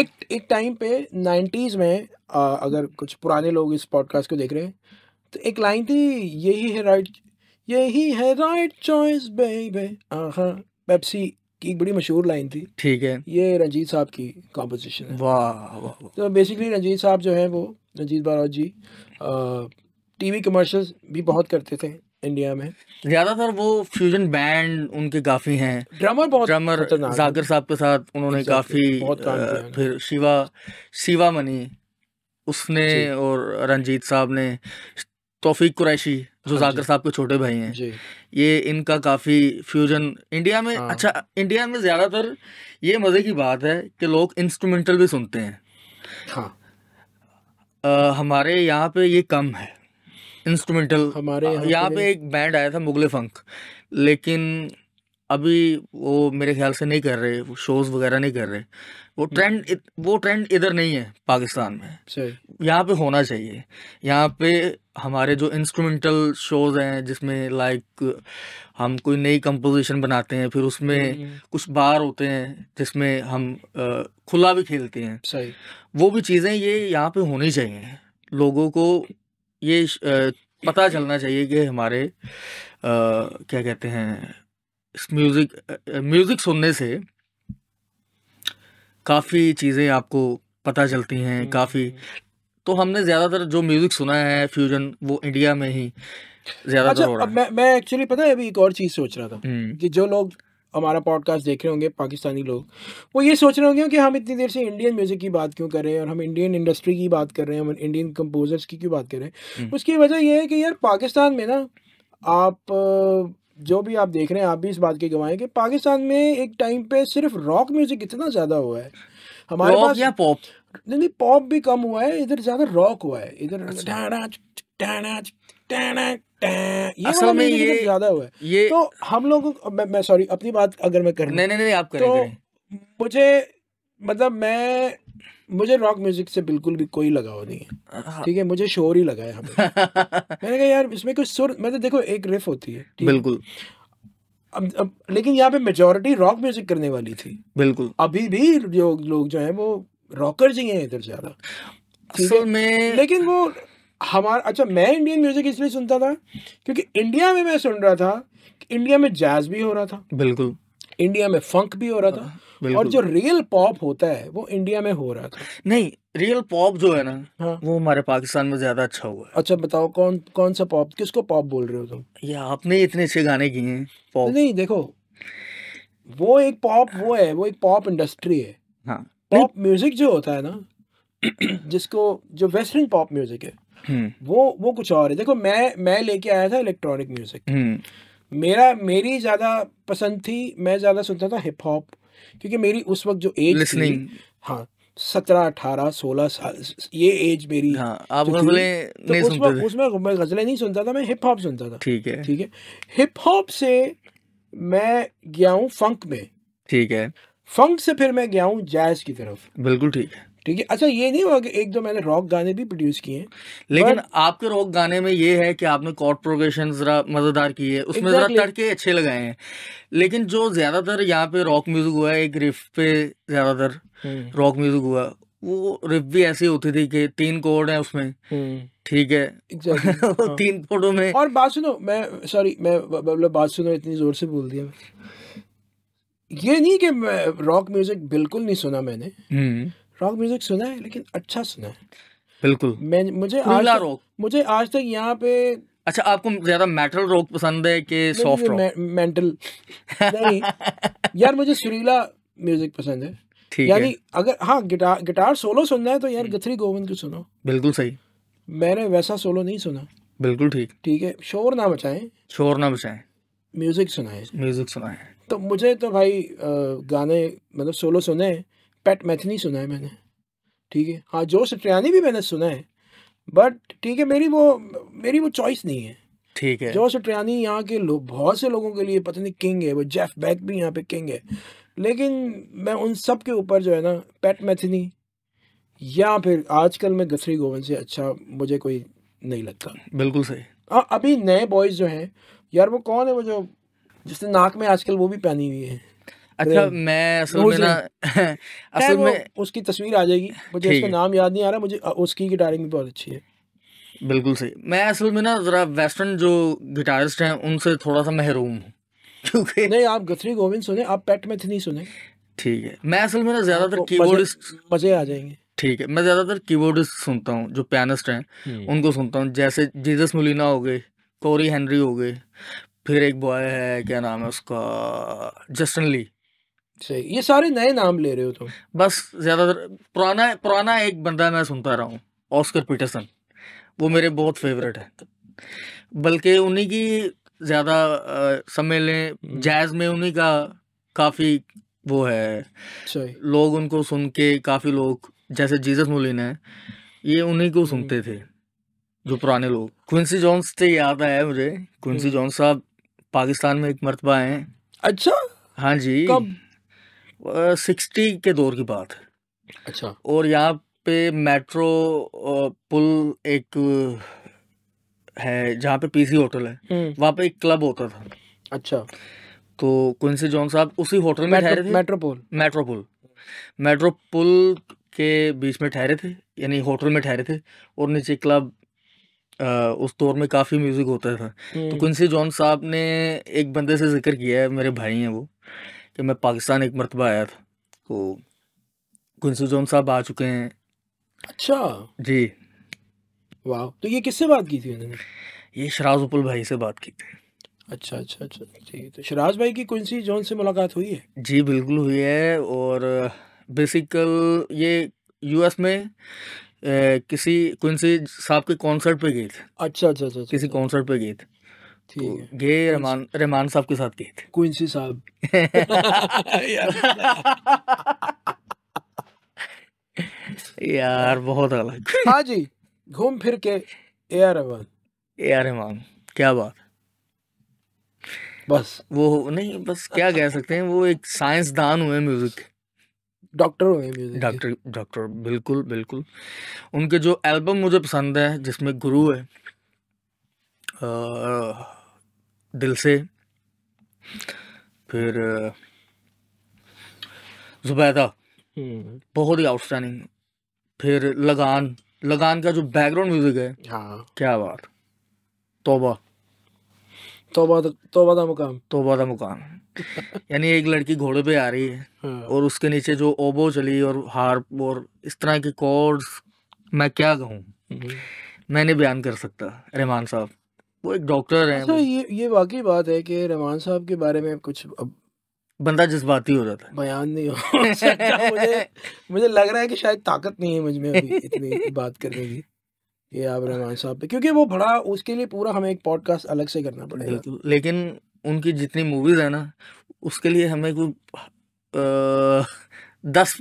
एक एक टाइम पे नाइन्टीज़ में आ, अगर कुछ पुराने लोग इस पॉडकास्ट को देख रहे हैं तो एक लाइन थी यही है राइट यही है राइट चॉइस बेबी हाँ पेप्सी की बड़ी मशहूर लाइन थी ठीक है ये रंजीत साहब की कॉम्पोजिशन तो बेसिकली रंजीत साहब जो है वो रंजीत बारात जी टीवी कमर्शियल्स भी बहुत करते थे इंडिया में ज्यादातर वो फ्यूजन बैंड उनके काफी हैं ड्रमर बहुत ड्रमर जागर साहब के साथ उन्होंने काफी किया फिर शिवा शिवा मनी उसने और रंजीत साहब ने तोफीक कुरैशी हाँ जो जाकर साहब के छोटे भाई हैं ये इनका काफ़ी फ्यूजन इंडिया में हाँ। अच्छा इंडिया में ज़्यादातर ये मज़े की बात है कि लोग इंस्ट्रूमेंटल भी सुनते हैं हाँ आ, हमारे यहाँ पे ये कम है इंस्ट्रूमेंटल हमारे यहाँ पे एक बैंड आया था मुगल फंक लेकिन अभी वो मेरे ख्याल से नहीं कर रहे शोज़ वगैरह नहीं कर रहे वो ट्रेंड हम्म। वो ट्रेंड इधर नहीं है पाकिस्तान में यहाँ पे होना चाहिए यहाँ पे हमारे जो इंस्ट्रूमेंटल शोज हैं जिसमें लाइक हम कोई नई कंपोजिशन बनाते हैं फिर उसमें हम्म, हम्म। कुछ बार होते हैं जिसमें हम खुला भी खेलते हैं सही वो भी चीज़ें ये यहाँ पे होनी चाहिए लोगों को ये पता चलना चाहिए कि हमारे आ, क्या कहते हैं इस म्यूज़िक म्यूज़िक सुनने से काफ़ी चीज़ें आपको पता चलती हैं हम्म, काफ़ी हम्म, हम्म। तो हमने ज़्यादातर जो म्यूज़िक सुना है फ्यूजन वो इंडिया में ही ज़्यादा अच्छा, हो मैं मैं एक्चुअली पता है अभी एक और चीज़ सोच रहा था कि जो लोग हमारा पॉडकास्ट देख रहे होंगे पाकिस्तानी लोग वो ये सोच रहे होंगे कि हम इतनी देर से इंडियन म्यूज़िक की बात क्यों कर रहे हैं और हम इंडियन इंडस्ट्री की बात कर रहे हैं हम इंडियन कंपोजर्स की क्यों बात कर रहे हैं उसकी वजह यह है कि यार पाकिस्तान में ना आप जो भी आप देख रहे हैं आप भी इस बात के गवाह हैं कि पाकिस्तान में एक टाइम पे सिर्फ रॉक म्यूजिक इतना ज़्यादा हुआ है हमारे पास या पॉप नहीं नहीं पॉप भी कम हुआ है इधर ज़्यादा रॉक हुआ है इधर अच्छा। ये असल में ये ज़्यादा हुआ है ये तो हम लोग मैं, मैं सॉरी अपनी बात अगर मैं कर नहीं नहीं नहीं आप करें, तो मुझे मतलब मैं मुझे रॉक म्यूजिक से बिल्कुल भी कोई लगाव नहीं है हाँ, हाँ। ठीक है मुझे शोर ही लगा है [LAUGHS] मैंने कहा यार इसमें कोई सुर तो देखो एक रिफ होती है बिल्कुल अब, अब लेकिन यहाँ पे मेजोरिटी रॉक म्यूजिक करने वाली थी बिल्कुल अभी भी जो लोग जो है वो रॉकर जी हैं इधर ज्यादा असल में लेकिन वो हमारा अच्छा मैं इंडियन म्यूजिक इसलिए सुनता था क्योंकि इंडिया में मैं सुन रहा था इंडिया में जैज भी हो रहा था बिल्कुल इंडिया में फंक भी हो रहा था हाँ। और जो रियल पॉप होता है वो इंडिया में हो रहा था नहीं रियल पॉप जो है ना हाँ? वो हमारे पाकिस्तान में ज्यादा अच्छा हुआ है अच्छा बताओ कौन कौन सा पॉप किसको पॉप बोल रहे हो तुम ये आपने इतने अच्छे गाने किए हैं पॉप नहीं देखो वो एक पॉप वो है वो एक पॉप इंडस्ट्री है पॉप हाँ। म्यूजिक जो होता है ना [CLEARS THROAT] जिसको जो वेस्टर्न पॉप म्यूजिक है हम्म। वो वो कुछ और है देखो मैं मैं लेके आया था इलेक्ट्रॉनिक म्यूजिक हम्म। मेरा मेरी ज़्यादा पसंद थी मैं ज़्यादा सुनता था हिप हॉप क्योंकि मेरी उस वक्त जो एज थी हाँ सत्रह अठारह सोलह साल ये एज मेरी हाँ, आप गजलें तो नहीं सुनते उसमें मैं गजलें नहीं सुनता था मैं हिप हॉप सुनता था ठीक है ठीक है हिप हॉप से मैं गया हूँ फंक में ठीक है फंक से फिर मैं गया हूँ जैज की तरफ बिल्कुल ठीक है ठीक है अच्छा ये नहीं हुआ कि एक दो मैंने रॉक गाने भी प्रोड्यूस किए लेकिन लेकिन आपके रॉक गाने में ये है कि आपने कॉर्ड प्रोग्रेशन ज़रा मज़ेदार की है उसमें ज़रा तड़के अच्छे लगाए हैं लेकिन जो ज़्यादातर यहाँ पे रॉक म्यूज़िक हुआ है एक रिफ पे ज़्यादातर रॉक म्यूज़िक हम्म। हुआ वो रिफ भी ऐसी होती थी कि तीन कोड है उसमें हम्म। ठीक है exactly. [LAUGHS] हाँ। तीन कोडो में और बात सुनो मैं सॉरी मैं मतलब बात सुनो इतनी जोर से बोल दिया ये नहीं कि रॉक म्यूजिक बिल्कुल नहीं सुना मैंने हम्म। रॉक म्यूजिक सुना है लेकिन अच्छा सुना है बिल्कुल मैं मुझे आज रॉक मुझे आज तक यहाँ पे अच्छा आपको ज्यादा मेटल रॉक पसंद है कि सॉफ्ट रॉक मेंटल नहीं यार मुझे सुरीला म्यूजिक पसंद है यानी अगर हाँ गिटार गिटार सोलो सुनना है तो यार हम्म। गथरी गोविंद को सुनो बिल्कुल सही मैंने वैसा सोलो नहीं सुना बिल्कुल ठीक ठीक है शोर ना बचाएं शोर ना बचाएं म्यूजिक सुनाए म्यूजिक सुनाए तो मुझे तो भाई गाने मतलब सोलो सुने पैट मैथनी सुना है मैंने ठीक है हाँ जोश ट्रियानी भी मैंने सुना है बट ठीक है मेरी वो मेरी वो चॉइस नहीं है ठीक है जोश ट्रियानी यहाँ के लोग बहुत से लोगों के लिए पता नहीं किंग है वो जेफ बैक भी यहाँ पे किंग है लेकिन मैं उन सब के ऊपर जो है ना पैट मैथनी या फिर आजकल मैं गथरी गोवन से अच्छा मुझे कोई नहीं लगता बिल्कुल सही हाँ अभी नए बॉयज़ जो हैं यार वो कौन है वो जो जिसने नाक में आजकल वो भी पहनी हुई है अच्छा मैं असल में ना [LAUGHS] असल में उसकी तस्वीर आ जाएगी मुझे उसका नाम याद नहीं आ रहा मुझे उसकी गिटारिंग भी बहुत अच्छी है बिल्कुल सही मैं असल में ना ज़रा वेस्टर्न जो गिटारिस्ट हैं उनसे थोड़ा सा महरूम हूँ [LAUGHS] क्योंकि नहीं आप गथरी गोविंद सुने आप पेट मेथ नहीं सुने ठीक है मैं असल में ना ज़्यादातर कीबोर्डिस्ट मज़े आ जाएंगे ठीक है मैं ज़्यादातर कीबोर्डिस्ट सुनता हूँ जो पियानिस्ट हैं हम्म। उनको सुनता हूँ जैसे जीजस मुलिना हो गए कोरी हेनरी हो गए फिर एक बॉय है क्या नाम है उसका जस्टन ली सही ये सारे नए नाम ले रहे हो तुम बस ज़्यादातर पुराना पुराना एक बंदा मैं सुनता रहा हूँ ऑस्कर पीटरसन वो मेरे बहुत फेवरेट है बल्कि उन्हीं की ज़्यादा समय लें जैज़ में उन्हीं का काफ़ी वो है लोग उनको सुन के काफ़ी लोग जैसे जीसस मोलिन है ये उन्हीं को सुनते हम्म। थे जो पुराने लोग क्विंसी जॉन्स से याद आया मुझे क्विंसी हम्म। जॉन्स साहब पाकिस्तान में एक मरतबा है हैं अच्छा हाँ जी कब सिक्सटी के दौर की बात है अच्छा और यहाँ पे मेट्रो पुल एक है जहाँ पे पीसी होटल है हम्म। वहाँ पे एक क्लब होता था अच्छा तो क्विंसी जॉन साहब उसी होटल में ठहरे थे मेट्रोपोल मेट्रोपोल मेट्रोपोल के बीच में ठहरे थे यानी होटल में ठहरे थे और नीचे क्लब आ, उस दौर में काफ़ी म्यूज़िक होता था तो हम्म। क्विंसी जॉन साहब ने एक बंदे से जिक्र किया है मेरे भाई हैं वो कि मैं पाकिस्तान एक मरतबा आया था तो कुंसू जोन साहब आ चुके हैं अच्छा जी वाह तो ये किससे बात की थी उन्होंने ये शराज उपल भाई से बात की थी अच्छा अच्छा अच्छा ठीक तो शराज भाई की कुंसी जोन से मुलाकात हुई है जी बिल्कुल हुई है और बेसिकल ये यूएस में ए, किसी कुंसी साहब के कॉन्सर्ट पे गई थी अच्छा अच्छा अच्छा, अच्छा किसी अच्छा। कॉन्सर्ट पे गई थी ठीक तो ये रहमान रहमान साहब के साथ गए थे कुंसी साहब यार बहुत अलग हाँ जी घूम फिर के A R Rahman A R Rahman क्या बात बस वो नहीं बस क्या कह सकते हैं वो एक साइंसदान हुए म्यूजिक डॉक्टर हुए म्यूजिक डॉक्टर डॉक्टर बिल्कुल बिल्कुल उनके जो एल्बम मुझे पसंद है जिसमें गुरु है दिल से फिर जुबैदा हम्म। बहुत ही आउटस्टैंडिंग फिर लगान लगान का जो बैकग्राउंड म्यूजिक है हाँ क्या बात तोबा तोबा तोबा दा मुकाम तोबा दा मुकाम [LAUGHS] यानी एक लड़की घोड़े पे आ रही है हाँ। और उसके नीचे जो ओबो चली और हार्प और इस तरह के कॉर्ड्स मैं क्या कहूँ हम्म। मैं नहीं बयान कर सकता रहमान साहब वो एक डॉक्टर है अच्छा ये ये वाकई बात है कि रहमान साहब के बारे में कुछ अब बंदा जज्बाती हो जाता है बयान नहीं हो [LAUGHS] अच्छा, अच्छा, मुझे मुझे लग रहा है कि शायद ताकत नहीं है मुझ में अभी [LAUGHS] इतनी बात करने की ये आप रहमान साहब पे क्योंकि वो बड़ा उसके लिए पूरा हमें एक पॉडकास्ट अलग से करना पड़ेगा लेकिन उनकी जितनी मूवीज है ना उसके लिए हमें कोई दस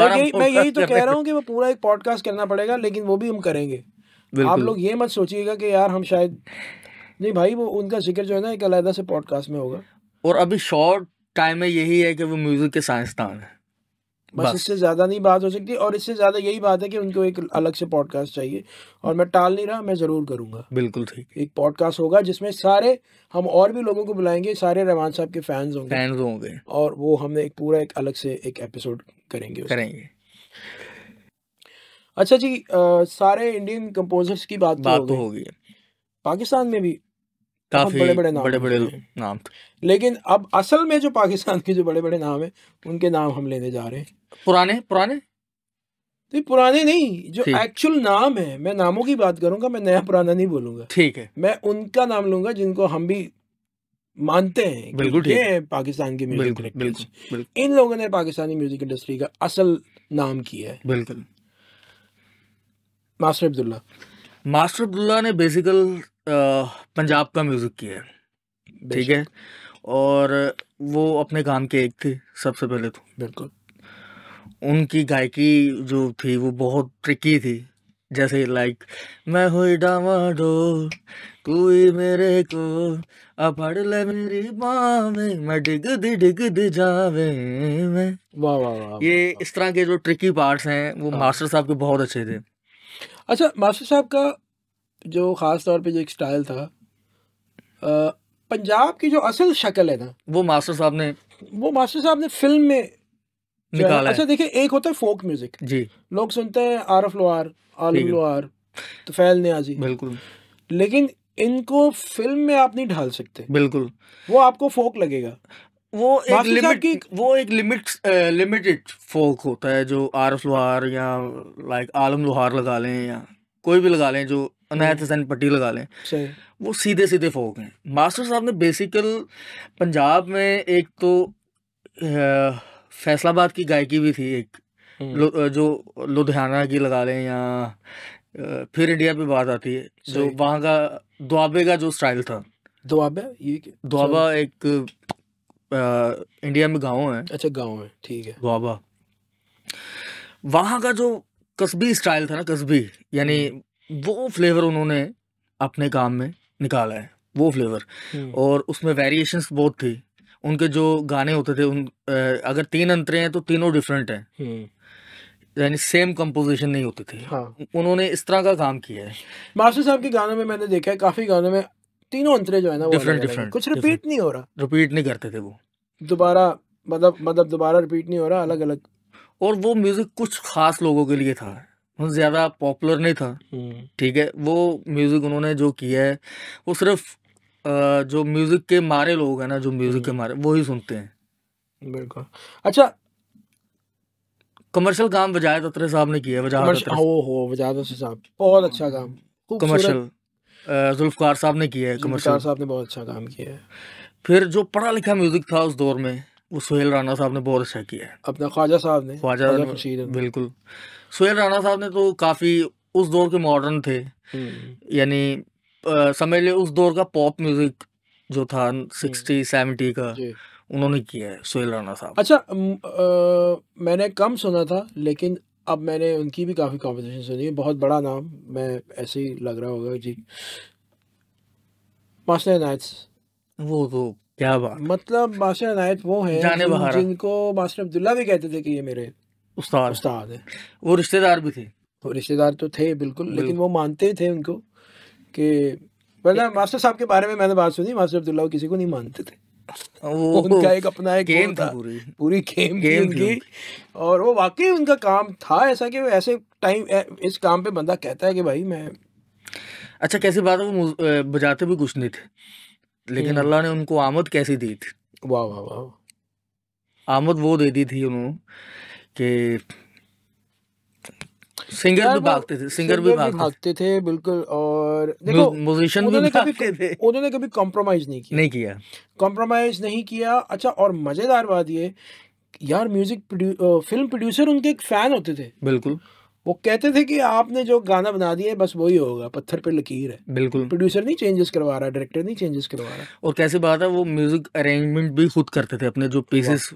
बारह मैं यही तो कह रहा हूँ कि वो पूरा एक पॉडकास्ट करना पड़ेगा लेकिन वो भी हम करेंगे आप लोग ये मत सोचिएगा कि यार हम शायद नहीं भाई वो उनका जिक्र जो है ना एक अलहदा से पॉडकास्ट में होगा और अभी शॉर्ट टाइम में यही है कि वो म्यूज़िक के साइंसदान है बस, बस इससे ज़्यादा नहीं बात हो सकती और इससे ज़्यादा यही बात है कि उनको एक अलग से पॉडकास्ट चाहिए और मैं टाल नहीं रहा मैं ज़रूर करूंगा बिल्कुल ठीक एक पॉडकास्ट होगा जिसमें सारे हम और भी लोगों को बुलाएंगे सारे रहमान साहब के फैंस होंगे फैंस होंगे और वो हमने एक पूरा एक अलग से एक एपिसोड करेंगे करेंगे अच्छा जी आ, सारे इंडियन कंपोजर्स की बात तो बात तो होगी पाकिस्तान में भी काफी बड़े बड़े नाम बड़े बड़े नाम लेकिन अब असल में जो पाकिस्तान के जो बड़े बड़े नाम है उनके नाम हम लेने जा रहे हैं पुराने पुराने तो पुराने नहीं जो एक्चुअल नाम है मैं नामों की बात करूंगा मैं नया पुराना नहीं बोलूंगा ठीक है मैं उनका नाम लूंगा जिनको हम भी मानते हैं बिल्कुल ठीक है पाकिस्तान के म्यूजिक इन लोगों ने पाकिस्तानी म्यूजिक इंडस्ट्री का असल नाम किया है बिल्कुल मास्टर अब्दुल्ला मास्टर अब्दुल्ला ने बेसिकल पंजाब का म्यूज़िक किया है ठीक है और वो अपने काम के एक थे सबसे पहले तो बिल्कुल उनकी गायकी जो थी वो बहुत ट्रिकी थी जैसे लाइक मैं हुई डामाडोर कोई मेरे को अफड़ ले मेरी बावे मैं डिग दी डिग दी जावे मैं वाह वाह वाह ये इस तरह के जो ट्रिकी पार्ट्स हैं वो हाँ। मास्टर साहब के बहुत अच्छे थे अच्छा मास्टर साहब का जो ख़ास तौर पे जो एक स्टाइल था पंजाब की जो असल शक्ल है ना वो मास्टर साहब ने वो मास्टर साहब ने फिल्म में निकाला अच्छा देखिए एक होता है फोक म्यूजिक जी लोग सुनते हैं आरफ लोहार आलम लोहार फैल न्याजी बिल्कुल लेकिन इनको फिल्म में आप नहीं ढाल सकते बिल्कुल वो आपको फोक लगेगा वो एक लिमिट की वो एक लिमिट लिमिटेड फोक होता है जो आरफ लोहार या लाइक आलम लोहार लगा लें या कोई भी लगा लें जो हम्म। अनायत हसैन पट्टी लगा लें वो सीधे सीधे फोक हैं मास्टर साहब ने बेसिकल पंजाब में एक तो फैसलाबाद की गायकी भी थी एक हम्म। जो लुधियाना की लगा लें या फिर इंडिया पे बात आती है जो वहाँ का दुआबे का जो स्टाइल था दुआबा ये दुआबा एक इंडिया में गाँव है अच्छा गाँव है ठीक है वाह वहाँ का जो कस्बी स्टाइल था ना कस्बी यानी हम्म। वो फ्लेवर उन्होंने अपने काम में निकाला है वो फ्लेवर हम्म। और उसमें वेरिएशंस बहुत थी उनके जो गाने होते थे उन अगर तीन अंतरे हैं तो तीनों डिफरेंट हैं हम्म। यानी सेम कंपोजिशन नहीं होती थी हाँ। उन्होंने इस तरह का काम किया है मास्टर साहब के गानों में मैंने देखा है काफ़ी गानों में तीनों अंतरे जो है ना डिफरेंट डिफरेंट कुछ रिपीट नहीं हो रहा रिपीट नहीं करते थे वो दोबारा मतलब मतलब दोबारा रिपीट नहीं हो रहा अलग अलग और वो म्यूजिक कुछ खास लोगों के लिए था ज़्यादा पॉपुलर नहीं था हम्म। ठीक है वो म्यूज़िक उन्होंने जो किया है वो सिर्फ जो म्यूज़िक के मारे लोग हैं ना जो म्यूज़िक के हम्म। मारे वो ही सुनते हैं बिल्कुल अच्छा कमर्शियल काम वजायत अतरे साहब ने किया वजाहत हाँ, हो हो वजायत साहब बहुत अच्छा हम्म। काम कमर्शियल जुल्फकार साहब ने किया है कमर्शियल साहब ने बहुत अच्छा काम किया है फिर जो पढ़ा लिखा म्यूज़िक था उस दौर में वो सुहेल राणा साहब ने बहुत अच्छा किया है अपना ख्वाजा साहब ने ख्वाजा बिल्कुल सुहेल राणा साहब ने तो काफ़ी उस दौर के मॉडर्न थे हम्म। यानी समझ लिये उस दौर का पॉप म्यूज़िक जो था सिक्सटी हम्म। सेवेंटी का उन्होंने किया है सुहेल राणा साहब अच्छा आ, मैंने कम सुना था लेकिन अब मैंने उनकी भी काफ़ी कॉम्पोजिशन सुनी है बहुत बड़ा नाम मैं ऐसे ही लग रहा होगा जी मास्टर अनायत वो वो क्या बात मतलब मास्टर अनायत वो है जाने जिनको मास्टर अब्दुल्ला भी कहते थे कि ये मेरे उस्ताद उस्ताद है वो रिश्तेदार भी थे वो रिश्तेदार तो थे बिल्कुल लेकिन वो मानते थे उनको कि मतलब मास्टर साहब के बारे में मैंने बात सुनी मास्टर अब्दुल्ला किसी को नहीं मानते थे वो [LAUGHS] उनका एक अपना एक गेम था पूरी पूरी गेम गेम उनकी और वो वाकई उनका काम था ऐसा कि वो ऐसे टाइम इस काम पे बंदा कहता है कि भाई मैं अच्छा कैसी बात है वो बजाते भी कुछ नहीं थे लेकिन हम्म। अल्लाह ने उनको आमद कैसी दी थी वाह वाह वाह आमद वो दे दी थी उन्होंने कि सिंगर भी भागते थे सिंगर भी भागते थे बिल्कुल और देखो म्यूजिशियन भागते थे [LAUGHS] उन्होंने कभी कॉम्प्रोमाइज नहीं किया नहीं किया कॉम्प्रोमाइज नहीं किया अच्छा और मजेदार बात ये यार म्यूजिक फिल्म प्रोड्यूसर उनके एक फैन होते थे बिल्कुल वो कहते थे कि आपने जो गाना बना दिया है बस वही होगा पत्थर पे लकीर है बिल्कुल प्रोड्यूसर नहीं चेंजेस करवा रहा डायरेक्टर नहीं चेंजेस करवा रहा और कैसे बात है वो म्यूजिक अरेंजमेंट भी खुद करते थे अपने जो पीसेस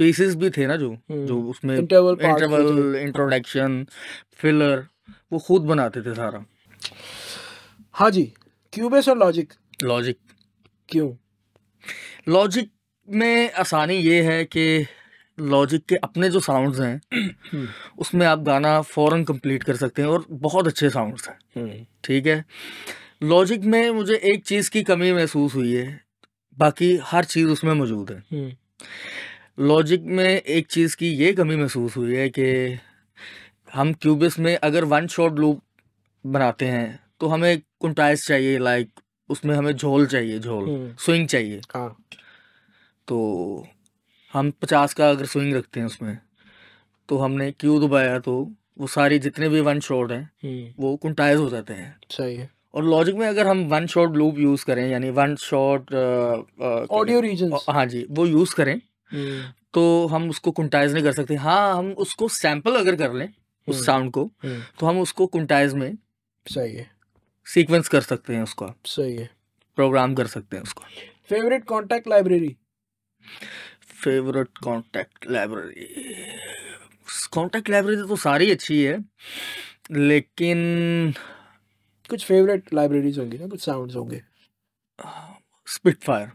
स्पेसेस भी थे ना जो हम्म। जो उसमें इंटरवल इंट्रोडक्शन फिलर वो खुद बनाते थे सारा हाँ जी क्यूबेस और लॉजिक लॉजिक क्यों लॉजिक में आसानी ये है कि लॉजिक के अपने जो साउंड्स हैं हम्म। उसमें आप गाना फ़ौरन कंप्लीट कर सकते हैं और बहुत अच्छे साउंड्स हैं हम्म। ठीक है लॉजिक में मुझे एक चीज़ की कमी महसूस हुई है बाकी हर चीज़ उसमें मौजूद है लॉजिक में एक चीज़ की ये कमी महसूस हुई है कि हम क्यूबिस में अगर वन शॉट लूप बनाते हैं तो हमें कुंटाइस चाहिए लाइक उसमें हमें झोल चाहिए झोल स्विंग हम्म। चाहिए हाँ तो हम पचास का अगर स्विंग रखते हैं उसमें तो हमने क्यू दबाया तो वो सारी जितने भी वन शॉट हैं हम्म। वो कुंटाइज हो जाते हैं सही है और लॉजिक में अगर हम वन शॉट लूप यूज़ करें यानी वन शॉट ऑडियो रीजन हाँ जी वो यूज़ करें हम्म। तो हम उसको कुंटाइज नहीं कर सकते हाँ हम उसको सैंपल अगर कर लें उस हम्म। साउंड को हम्म। तो हम उसको कुंटाइज में सही है सीक्वेंस कर सकते हैं उसका सही है प्रोग्राम कर सकते हैं उसको favourite Kontakt library favourite Kontakt library Kontakt library तो सारी अच्छी है लेकिन कुछ फेवरेट लाइब्रेरीज होंगी ना कुछ साउंड्स होंगे स्पिटफायर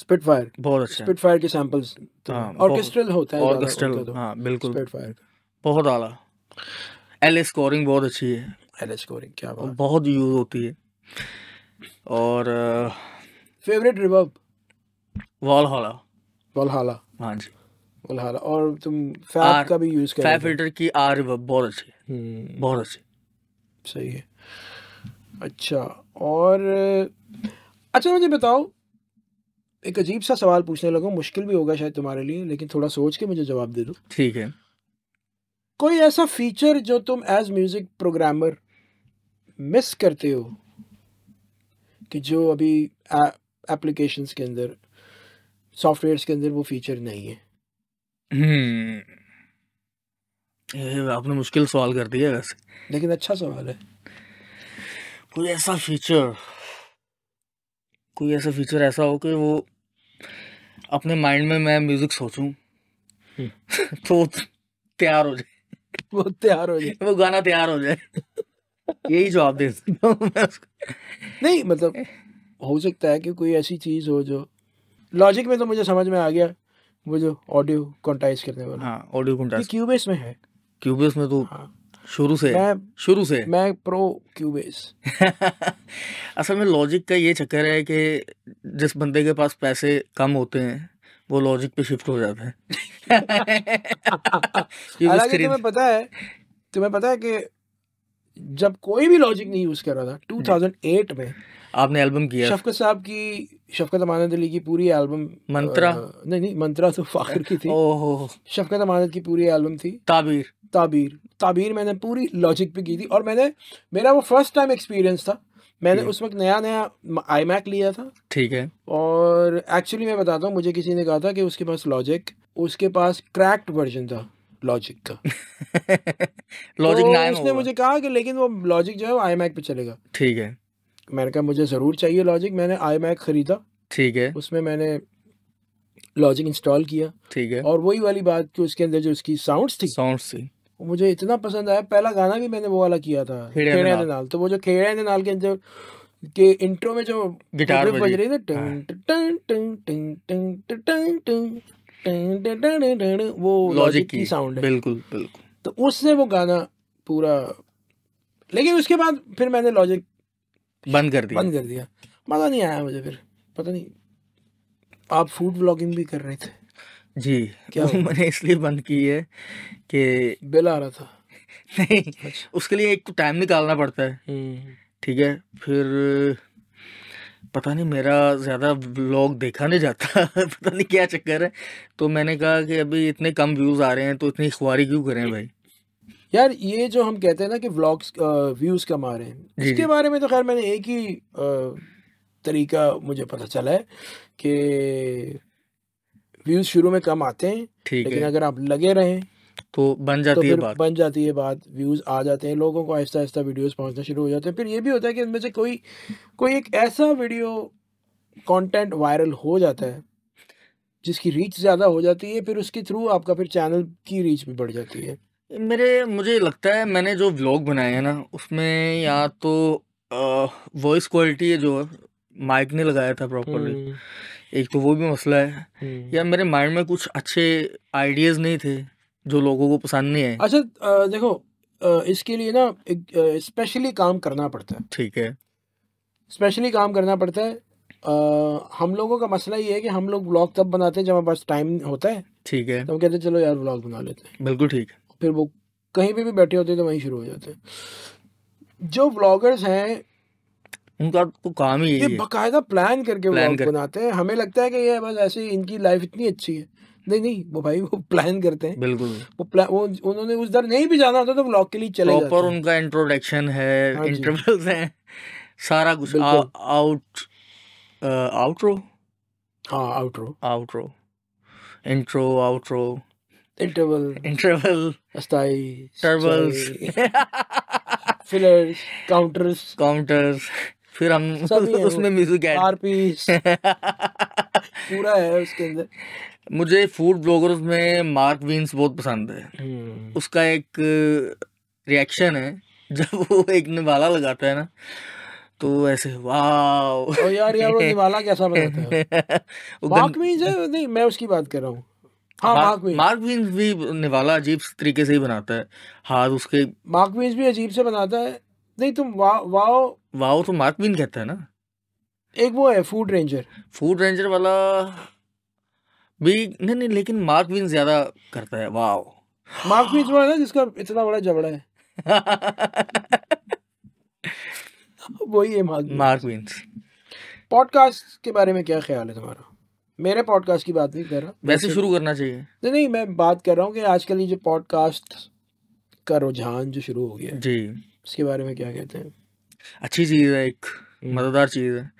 स्पिटफायर बहुत अच्छा स्पिटफायर के सैंपल्स ऑर्केस्ट्रल हाँ, तो होता है ऑर्केस्ट्रल तो, हाँ, बिल्कुल स्पिटफायर बहुत आला एल स्कोरिंग बहुत अच्छी है एल स्कोरिंग क्या बात बहुत यूज होती है और फेवरेट रिवर्ब वॉलहाला वॉलहाला जी वॉलहाला और तुम फैब का भी यूज फैब फिल्टर की आर रिवर्ब बहुत अच्छी है हम्म। बहुत अच्छी सही है अच्छा और अच्छा मुझे बताओ एक अजीब सा सवाल पूछने लगा मुश्किल भी होगा शायद तुम्हारे लिए लेकिन थोड़ा सोच के मुझे जवाब दे दो ठीक है कोई ऐसा फीचर जो तुम एज म्यूजिक प्रोग्रामर मिस करते हो कि जो अभी एप्लीकेशन के अंदर सॉफ्टवेयर के अंदर वो फीचर नहीं है हम्म। आपने मुश्किल सवाल कर दिया वैसे लेकिन अच्छा सवाल है कोई ऐसा फीचर कोई ऐसा फीचर ऐसा हो कि वो अपने माइंड में मैं म्यूज़िक सोचूं हम्म। [LAUGHS] तो तैयार हो जाए वो तैयार हो जाए वो गाना तैयार हो जाए यही जवाब दे सकता हूँ नहीं मतलब हो सकता है कि कोई ऐसी चीज़ हो जो लॉजिक में तो मुझे समझ में आ गया वो जो ऑडियो कॉन्टाइज करने वाला हाँ ऑडियो कॉन्टाइज क्यूबेस में है क्यूबेस में तो हाँ शुरू से मैं शुरू से मैं प्रो क्यूबेस [LAUGHS] असल में लॉजिक का ये चक्कर है कि जिस बंदे के पास पैसे कम होते हैं वो लॉजिक पे शिफ्ट हो जाते हैं [LAUGHS] तुम्हें पता है तुम्हें पता है कि जब कोई भी लॉजिक नहीं यूज़ कर रहा था 2008 में आपने एल्बम किया शफकत साहब की शफकत अमानत अली की पूरी एल्बम मंत्रा आ, नहीं नहीं मंत्रा तो [LAUGHS] फाखर की थी ओहो शफकत अमानत की पूरी एल्बम थी ताबीर ताबीर ताबीर मैंने पूरी लॉजिक पे की थी और मैंने मेरा वो फर्स्ट टाइम एक्सपीरियंस था मैंने उस वक्त नया नया आई मैक लिया था ठीक है और एक्चुअली मैं बताता हूँ मुझे किसी ने कहा था कि उसके पास लॉजिक उसके पास क्रैक्ड वर्जन था लॉजिक का लॉजिक [LAUGHS] तो उसने मुझे कहा कि लेकिन वो लॉजिक जो है वो आई मैक पे चलेगा ठीक है मैंने कहा मुझे ज़रूर चाहिए लॉजिक मैंने आई मैक खरीदा ठीक है उसमें मैंने लॉजिक इंस्टॉल किया ठीक है और वही वाली बात कि उसके अंदर जो उसकी साउंड्स थी साउंड्स थी मुझे इतना पसंद आया पहला गाना भी मैंने वो वाला किया था खेड़े नाल तो वो जो खेड़े नाल के जो के इंट्रो में जो गिटार बज रही ना टंग टंग टंग टंग टंग टंग टंग वो लॉजिक की साउंड है बिल्कुल बिल्कुल तो उससे वो गाना पूरा लेकिन उसके बाद फिर मैंने लॉजिक बंद कर दिया बंद कर दिया मज़ा नहीं आया मुझे फिर पता नहीं आप फूड ब्लॉगिंग भी कर रहे थे जी क्या वो मैंने इसलिए बंद की है कि बिल आ रहा था [LAUGHS] नहीं अच्छा। उसके लिए एक टाइम निकालना पड़ता है हम्म, हम्म। ठीक है फिर पता नहीं मेरा ज़्यादा व्लॉग देखा नहीं जाता [LAUGHS] पता नहीं क्या चक्कर है तो मैंने कहा कि अभी इतने कम व्यूज़ आ रहे हैं तो इतनी खुआरी क्यों करें भाई यार ये जो हम कहते हैं ना कि व्लॉग्स व्यूज कम आ रहे हैं इसके बारे में तो खैर मैंने एक ही तरीका मुझे पता चला है कि व्यूज शुरू में कम आते हैं ठीक लेकिन है। अगर आप लगे रहें तो बन जाती तो है बात बन जाती है बात व्यूज आ जाते हैं लोगों को आहिस्ता आहिस्ता वीडियोस पहुंचना शुरू हो जाते हैं फिर ये भी होता है कि इनमें से कोई कोई एक ऐसा वीडियो कंटेंट वायरल हो जाता है जिसकी रीच ज़्यादा हो जाती है फिर उसके थ्रू आपका फिर चैनल की रीच भी बढ़ जाती है मेरे मुझे लगता है मैंने जो व्लॉग बनाए हैं ना उसमें या तो वॉइस क्वालिटी जो माइक ने लगाया था प्रॉपरली एक तो वो भी मसला है हम्म। या मेरे माइंड में कुछ अच्छे आइडियाज नहीं थे जो लोगों को पसंद नहीं आए अच्छा देखो इसके लिए ना स्पेशली काम करना पड़ता है ठीक है स्पेशली काम करना पड़ता है आ, हम लोगों का मसला ये है कि हम लोग ब्लॉग तब बनाते हैं जब हमारे पास टाइम होता है ठीक है तो हम कहते हैं चलो यार ब्लॉग बना लेते हैं बिल्कुल ठीक है फिर वो कहीं पे भी बैठे होते हैं तो वहीं शुरू हो जाते हैं जो ब्लॉगर्स हैं उनका तो काम ही ये है प्लान करके प्लान कर... बनाते हैं हमें लगता है कि ये बस ऐसे इनकी लाइफ इतनी अच्छी है नहीं नहीं वो भाई वो प्लान करते हैं बिल्कुल वो वो उन्होंने उस दर नहीं भी जाना होता तो ब्लॉक के लिए चले जाते हैं उनका इंट्रोडक्शन है हाँ इंटरवल्स हैं सारा कुछ आउट आउट्रो हाँ outro outro intro outro interval interval अस्थाई टर्बल्स फिलर्स काउंटर्स काउंटर्स फिर हम [LAUGHS] उसमें म्यूजिक ऐड [LAUGHS] पूरा है उसके अंदर मुझे फूड ब्लॉगर्स में मार्क वीन्स बहुत पसंद है हम्म। उसका एक रिएक्शन है जब वो एक निवाला लगाता है ना तो ऐसे वाह तो यार यार वो निवाला कैसा बनाता [LAUGHS] है मार्क वीन्स है नहीं मैं उसकी बात कर रहा हूँ हाँ, मार्क वीन्स मार्क वीन्स भी निवाला अजीब तरीके से ही बनाता है हाथ उसके मार्क वीन्स भी अजीब से बनाता है नहीं तुम वाह वाओ वाओ तो मार्क बिन कहता है ना एक वो है फूड रेंजर फूड रेंजर वाला भी नहीं नहीं लेकिन मार्क बिन ज्यादा करता है वाओ मार्क है ना जिसका इतना बड़ा जबड़ा है [LAUGHS] वही है मार्क मार्क बिन पॉडकास्ट के बारे में क्या ख्याल है तुम्हारा मेरे पॉडकास्ट की बात नहीं कर रहा वैसे शुरू करना चाहिए नहीं नहीं मैं बात कर रहा हूँ कि आजकल ये जो पॉडकास्ट का रुझान जो शुरू हो गया जी इसके बारे में क्या कहते हैं अच्छी चीज़ है एक हम्म। मज़ेदार चीज़ है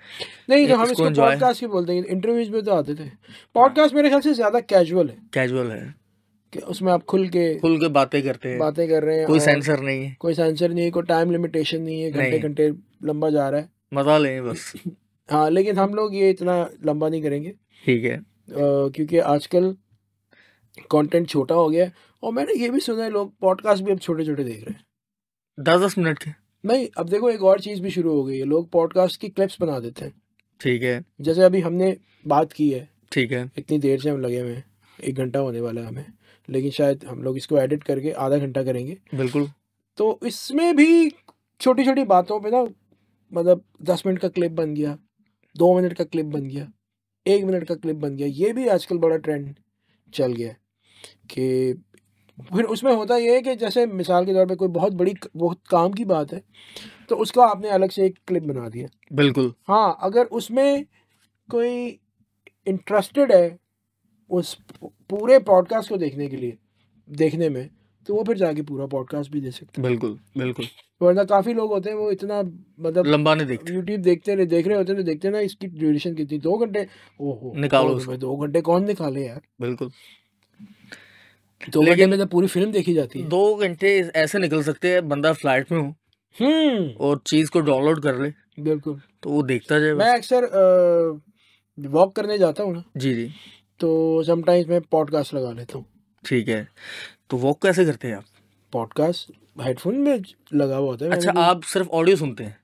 नहीं तो हम इसको पॉडकास्ट ही बोलते हैं इंटरव्यूज में तो आते थे पॉडकास्ट मेरे ख्याल से ज़्यादा कैजुअल है कैजुअल है कि उसमें आप खुल के खुल के बातें करते हैं बातें कर रहे हैं कोई सेंसर नहीं है कोई सेंसर नहीं है कोई टाइम लिमिटेशन नहीं है घंटे घंटे लंबा जा रहा है मजा लें बस [LAUGHS] हाँ लेकिन हम लोग ये इतना लंबा नहीं करेंगे ठीक है क्योंकि आजकल कंटेंट छोटा हो गया और मैंने ये भी सुना है लोग पॉडकास्ट भी अब छोटे छोटे देख रहे हैं दस दस मिनट के नहीं अब देखो एक और चीज़ भी शुरू हो गई है लोग पॉडकास्ट की क्लिप्स बना देते हैं ठीक है जैसे अभी हमने बात की है ठीक है इतनी देर से हम लगे हुए हैं एक घंटा होने वाला है हमें लेकिन शायद हम लोग इसको एडिट करके आधा घंटा करेंगे बिल्कुल तो इसमें भी छोटी छोटी बातों पे ना मतलब दस मिनट का क्लिप बन गया दो मिनट का क्लिप बन गया एक मिनट का क्लिप बन गया ये भी आजकल बड़ा ट्रेंड चल गया कि फिर उसमें होता ये है कि जैसे मिसाल के तौर पे कोई बहुत बड़ी बहुत काम की बात है तो उसका आपने अलग से एक क्लिप बना दिया बिल्कुल हाँ अगर उसमें कोई इंटरेस्टेड है उस पूरे पॉडकास्ट को देखने के लिए देखने में तो वो फिर जाके पूरा पॉडकास्ट भी दे सकते हैं बिल्कुल बिल्कुल वरना काफ़ी लोग होते हैं वो इतना मतलब लंबा नहीं देखते यूट्यूब देखते रहे देख रहे होते हैं तो देखते ना इसकी ड्यूरेशन कितनी दो घंटे ओहो निकालो उसमें दो घंटे कौन निकाले यार बिल्कुल दो घंटे में तो पूरी फिल्म देखी जाती है दो घंटे ऐसे निकल सकते हैं बंदा फ्लाइट में हो हम्म। और चीज को डाउनलोड कर ले बिल्कुल तो वो देखता जाए मैं अक्सर वॉक करने जाता हूँ ना जी जी तो समटाइम्स मैं पॉडकास्ट लगा लेता हूँ ठीक है तो वॉक कैसे करते हैं आप पॉडकास्ट हेडफोन में लगा हुआ होता है अच्छा आप सिर्फ ऑडियो सुनते हैं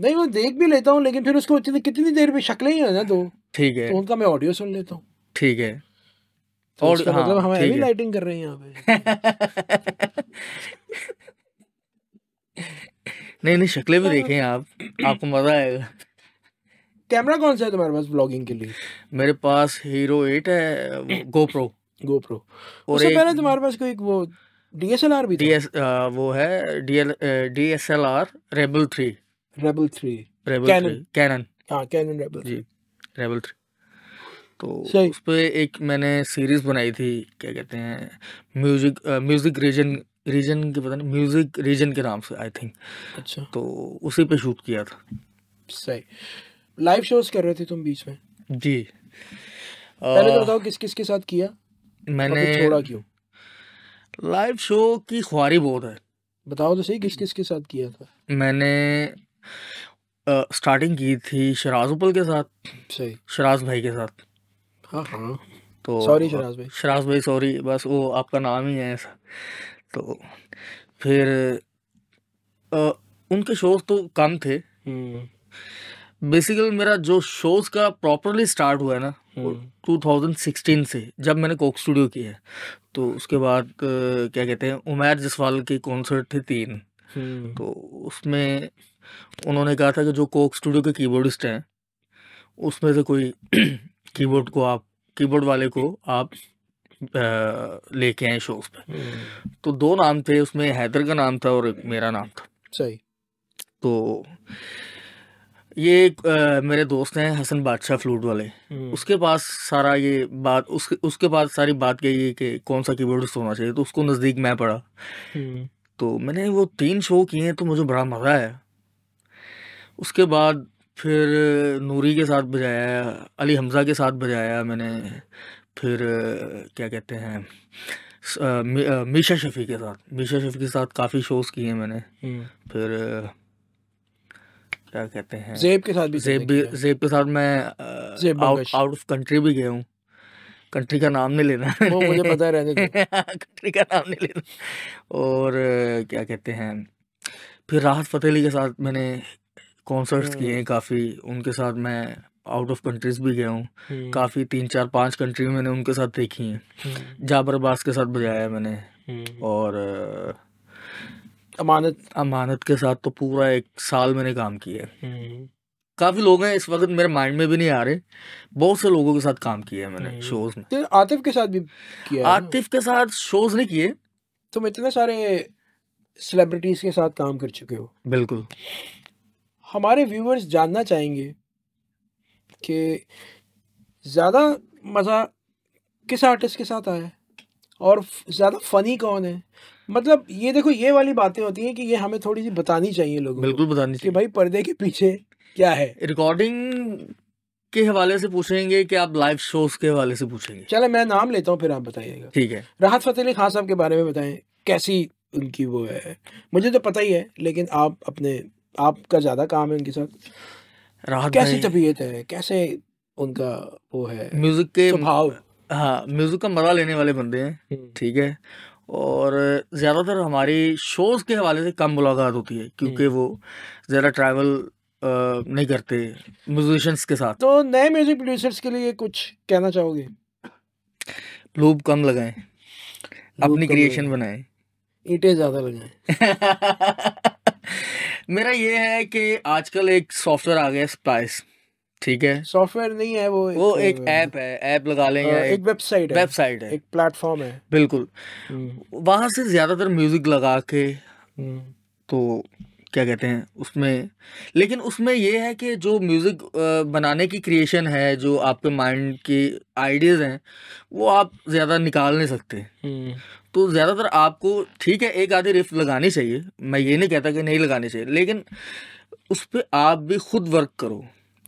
नहीं मैं देख भी लेता हूँ लेकिन फिर उसको कितनी देर में शक्लें ही है ना दो ठीक है तो उनका मैं ऑडियो सुन लेता हूँ ठीक है तो और मतलब हाँ, मतलब हम हैवी लाइटिंग कर रहे हैं यहाँ पे नहीं नहीं शक्लें भी हाँ। देखें आप आपको मजा आएगा कैमरा कौन सा है तुम्हारे पास ब्लॉगिंग के लिए मेरे पास हीरो एट है गोप्रो गोप्रो और उससे पहले तुम्हारे पास कोई वो डीएसएलआर भी था डीएस वो है DL DSLR Rebel three Rebel three Rebel Canon Canon हाँ कैनन रेबल जी रेबल थ्री तो उस पर एक मैंने सीरीज़ बनाई थी क्या कहते हैं म्यूजिक म्यूज़िक रीजन रीजन के पता नहीं म्यूज़िक रीजन के नाम से आई थिंक अच्छा तो उसी पे शूट किया था सही लाइव शोज कर रहे थे तुम बीच में जी पहले तो बताओ किस किस के साथ किया मैंने छोड़ा क्यों लाइव शो की ख्वारी बहुत है बताओ तो सही किस किस के साथ किया था मैंने आ, स्टार्टिंग की थी शराज उपल के साथ सही शराज भाई के साथ हाँ, हाँ। तो सॉरी शराज भाई शराज भाई सॉरी बस वो आपका नाम ही है ऐसा तो फिर आ, उनके शोज तो कम थे बेसिकल हम्म। मेरा जो शोज का प्रॉपरली स्टार्ट हुआ है ना वो 2016 हम्म। से जब मैंने कोक स्टूडियो किया है तो उसके बाद क्या कहते हैं उमैर जसवाल के कॉन्सर्ट थे तीन हम्म। तो उसमें उन्होंने कहा था कि जो कोक स्टूडियो के कीबोर्डिस्ट हैं उसमें से कोई कीबोर्ड को आप कीबोर्ड वाले को आप लेके आए शोज पे हम्म। तो दो नाम थे उसमें हैदर का नाम था और मेरा नाम था सही तो ये एक, आ, मेरे दोस्त हैं हसन बादशाह फ्लूट वाले हम्म। उसके पास सारा ये बात उसके उसके पास सारी बात गई कि कौन सा कीबोर्ड होना चाहिए तो उसको नज़दीक मैं पड़ा हम्म। तो मैंने वो तीन शो किए तो मुझे बड़ा मज़ा आया उसके बाद फिर नूरी के साथ बजाया अली हमज़ा के साथ बजाया मैंने फिर क्या कहते हैं मीशा शफ़ी के साथ मीशा शफ़ी के साथ काफ़ी शोज़ किए मैंने हम्म। फिर क्या कहते हैं जेब के साथ भी जेब भी जेब के साथ मैं आउट ऑफ कंट्री भी गया हूँ कंट्री का नाम नहीं लेना वो मुझे पता रहने कंट्री [LAUGHS] का नाम नहीं लेना और क्या कहते हैं फिर राहत फतेह के साथ मैंने कॉन्सर्ट्स हाँ। किए हैं काफ़ी उनके साथ मैं आउट ऑफ कंट्रीज भी गया हूँ हम्म। काफ़ी तीन चार पांच कंट्री मैंने उनके साथ देखी हैं हम्म। जाबर बास के साथ बजाया मैंने हम्म। और अमानत अमानत के साथ तो पूरा एक साल मैंने काम किया है काफ़ी लोग हैं इस वक्त मेरे माइंड में भी नहीं आ रहे बहुत से लोगों के साथ काम किया है मैंने शोज में तो आतिफ के साथ भी किया आतिफ के साथ शोज नहीं किए तुम इतने सारे सेलिब्रिटीज़ के साथ काम कर चुके हो बिल्कुल हमारे व्यूवर्स जानना चाहेंगे कि ज़्यादा मज़ा किस आर्टिस्ट के साथ आया और ज़्यादा फ़नी कौन है मतलब ये देखो ये वाली बातें होती हैं कि ये हमें थोड़ी सी बतानी चाहिए लोगों बिल्कुल बतानी चाहिए कि भाई पर्दे के पीछे क्या है रिकॉर्डिंग के हवाले से पूछेंगे कि आप लाइव शोज के हवाले से पूछेंगे चले मैं नाम लेता हूँ फिर आप बताइएगा ठीक है राहत फतेह अली खान साहब के बारे में बताएं कैसी उनकी वो है मुझे तो पता ही है लेकिन आप अपने आपका ज़्यादा काम है उनके साथ राहत कैसी तबीयत है कैसे उनका वो है म्यूज़िक के भाव हाँ म्यूज़िक का मज़ा लेने वाले बंदे हैं हम्म। ठीक है और ज़्यादातर हमारी शोज़ के हवाले से कम मुलाकात होती है क्योंकि हम्म। वो ज़्यादा ट्रैवल नहीं करते म्यूजिशंस के साथ तो नए म्यूज़िक प्रोड्यूसर्स के लिए कुछ कहना चाहोगे लूप कम लगाएं अपनी क्रिएशन बनाएं ईटे ज़्यादा लगाएं [LAUGHS] मेरा ये है कि आजकल एक सॉफ्टवेयर आ गया स्पाइस ठीक है सॉफ्टवेयर नहीं है वो एक वो एक ऐप है ऐप लगा लें या हाँ, एक वेबसाइट है वेबसाइट है एक प्लेटफॉर्म है बिल्कुल हम्म। वहाँ से ज़्यादातर म्यूज़िक लगा के हम्म। तो क्या कहते हैं उसमें लेकिन उसमें ये है कि जो म्यूज़िक बनाने की क्रिएशन है जो आपके माइंड की आइडियाज़ हैं वो आप ज़्यादा निकाल नहीं सकते हम्म। तो ज़्यादातर आपको ठीक है एक आधी रिफ्ट लगानी चाहिए मैं ये नहीं कहता कि नहीं लगानी चाहिए लेकिन उस पर आप भी खुद वर्क करो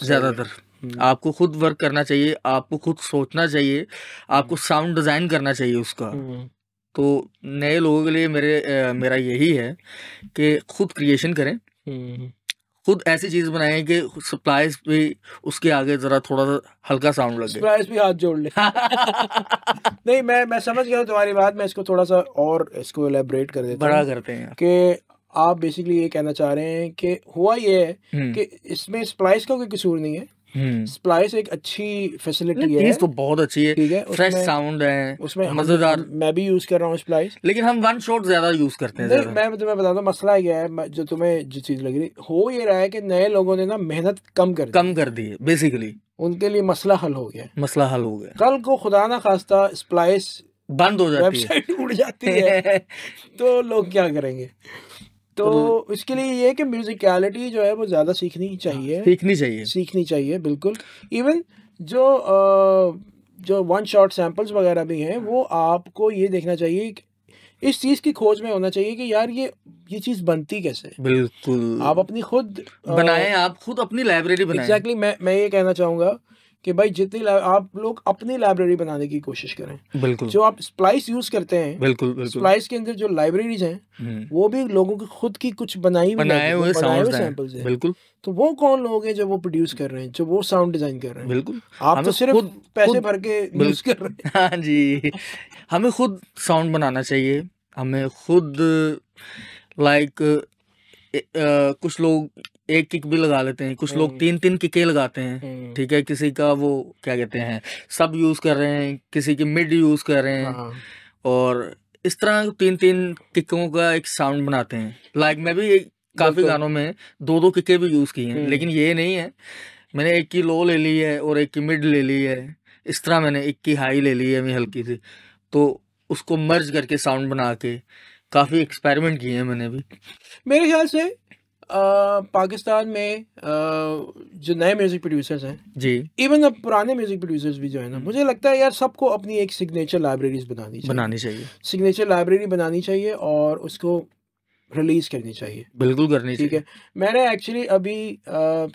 ज़्यादातर हम्म। आपको खुद वर्क करना चाहिए आपको खुद सोचना चाहिए आपको साउंड हम्म। डिज़ाइन करना चाहिए उसका हम्म। तो नए लोगों के लिए मेरे मेरा यही है कि खुद क्रिएशन करें खुद ऐसी चीज बनाए कि सप्लाइज भी उसके आगे जरा थोड़ा सा हल्का साउंड लगे सप्लाइज भी हाथ जोड़ ले [LAUGHS] नहीं मैं मैं समझ गया तुम्हारी बात मैं इसको थोड़ा सा और इसको एलेबरेट कर देता बड़ा करते हैं कि आप बेसिकली ये कहना चाह रहे हैं कि हुआ ये है हम्म। कि इसमें स्प्लाइस का कोई कसूर नहीं है स्प्लाइस हम्म। एक अच्छी फैसिलिटी है तो बहुत अच्छी है ठीक है फ्रेश साउंड है उसमें मजेदार मैं भी यूज कर रहा हूँ स्प्लाइस लेकिन हम वन शॉट ज्यादा यूज करते हैं मैं तुम्हें बताता हूँ मसला क्या है जो तुम्हें जो चीज लग रही हो ये रहा है कि नए लोगों ने ना मेहनत कम कर कम कर दी है बेसिकली उनके लिए मसला हल हो गया मसला हल हो गया कल को खुदा ना खास्ता स्प्लाइस बंद हो जाती है वेबसाइट उड़ जाती है [LAUGHS] तो लोग क्या करेंगे तो इसके लिए ये है कि म्यूजिकलिटी जो है वो ज़्यादा सीखनी हाँ, चाहिए सीखनी चाहिए सीखनी चाहिए बिल्कुल इवन जो जो वन शॉट सैम्पल्स वगैरह भी हैं वो आपको ये देखना चाहिए इस चीज़ की खोज में होना चाहिए कि यार ये ये चीज़ बनती कैसे बिल्कुल आप अपनी खुद बनाएं आप खुद अपनी लाइब्रेरी बनाएं एग्जैक्टली exactly, मैं मैं ये कहना चाहूँगा कि भाई जितनी आप लोग अपनी लाइब्रेरी बनाने की कोशिश करें बिल्कुल जो आप स्प्लाइस यूज करते हैं बिल्कुल, बिल्कुल। स्प्लाइस के अंदर जो लाइब्रेरीज हैं हम्म। वो भी लोगों की खुद की कुछ बनाई बनाए हुए सैंपल्स हैं बिल्कुल तो वो कौन लोग हैं जो वो प्रोड्यूस कर रहे हैं जो वो साउंड डिजाइन कर रहे हैं बिल्कुल आप तो सिर्फ पैसे भर के यूज कर रहे हैं [LAUGHS] हाँ जी हमें खुद साउंड बनाना चाहिए हमें खुद लाइक कुछ लोग एक किक भी लगा लेते हैं कुछ लोग हम्म। तीन तीन किके लगाते हैं हम्म। ठीक है किसी का वो क्या कहते हैं सब यूज कर रहे हैं किसी की मिड यूज कर रहे हैं हाँ। और इस तरह तीन तीन किकों का एक साउंड बनाते हैं लाइक मैं भी काफी गानों में दो दो किके भी यूज किए हैं हम्म। लेकिन ये नहीं है मैंने एक की लो ले ली है और एक की मिड ले ली है इस तरह मैंने एक की हाई ले ली है मैं हल्की सी तो उसको मर्ज करके साउंड बना के काफ़ी एक्सपेरिमेंट किए हैं मैंने भी मेरे ख्याल से पाकिस्तान में जो नए म्यूज़िक प्रोड्यूसर्स हैं जी इवन अब पुराने म्यूज़िक प्रोड्यूसर्स भी जो है ना हम्म। मुझे लगता है यार सबको अपनी एक सिग्नेचर लाइब्रेरीज बनानी चाहिए बनानी चाहिए सिग्नेचर लाइब्रेरी बनानी चाहिए और उसको रिलीज़ करनी चाहिए बिल्कुल करनी ठीक है मैंने एक्चुअली अभी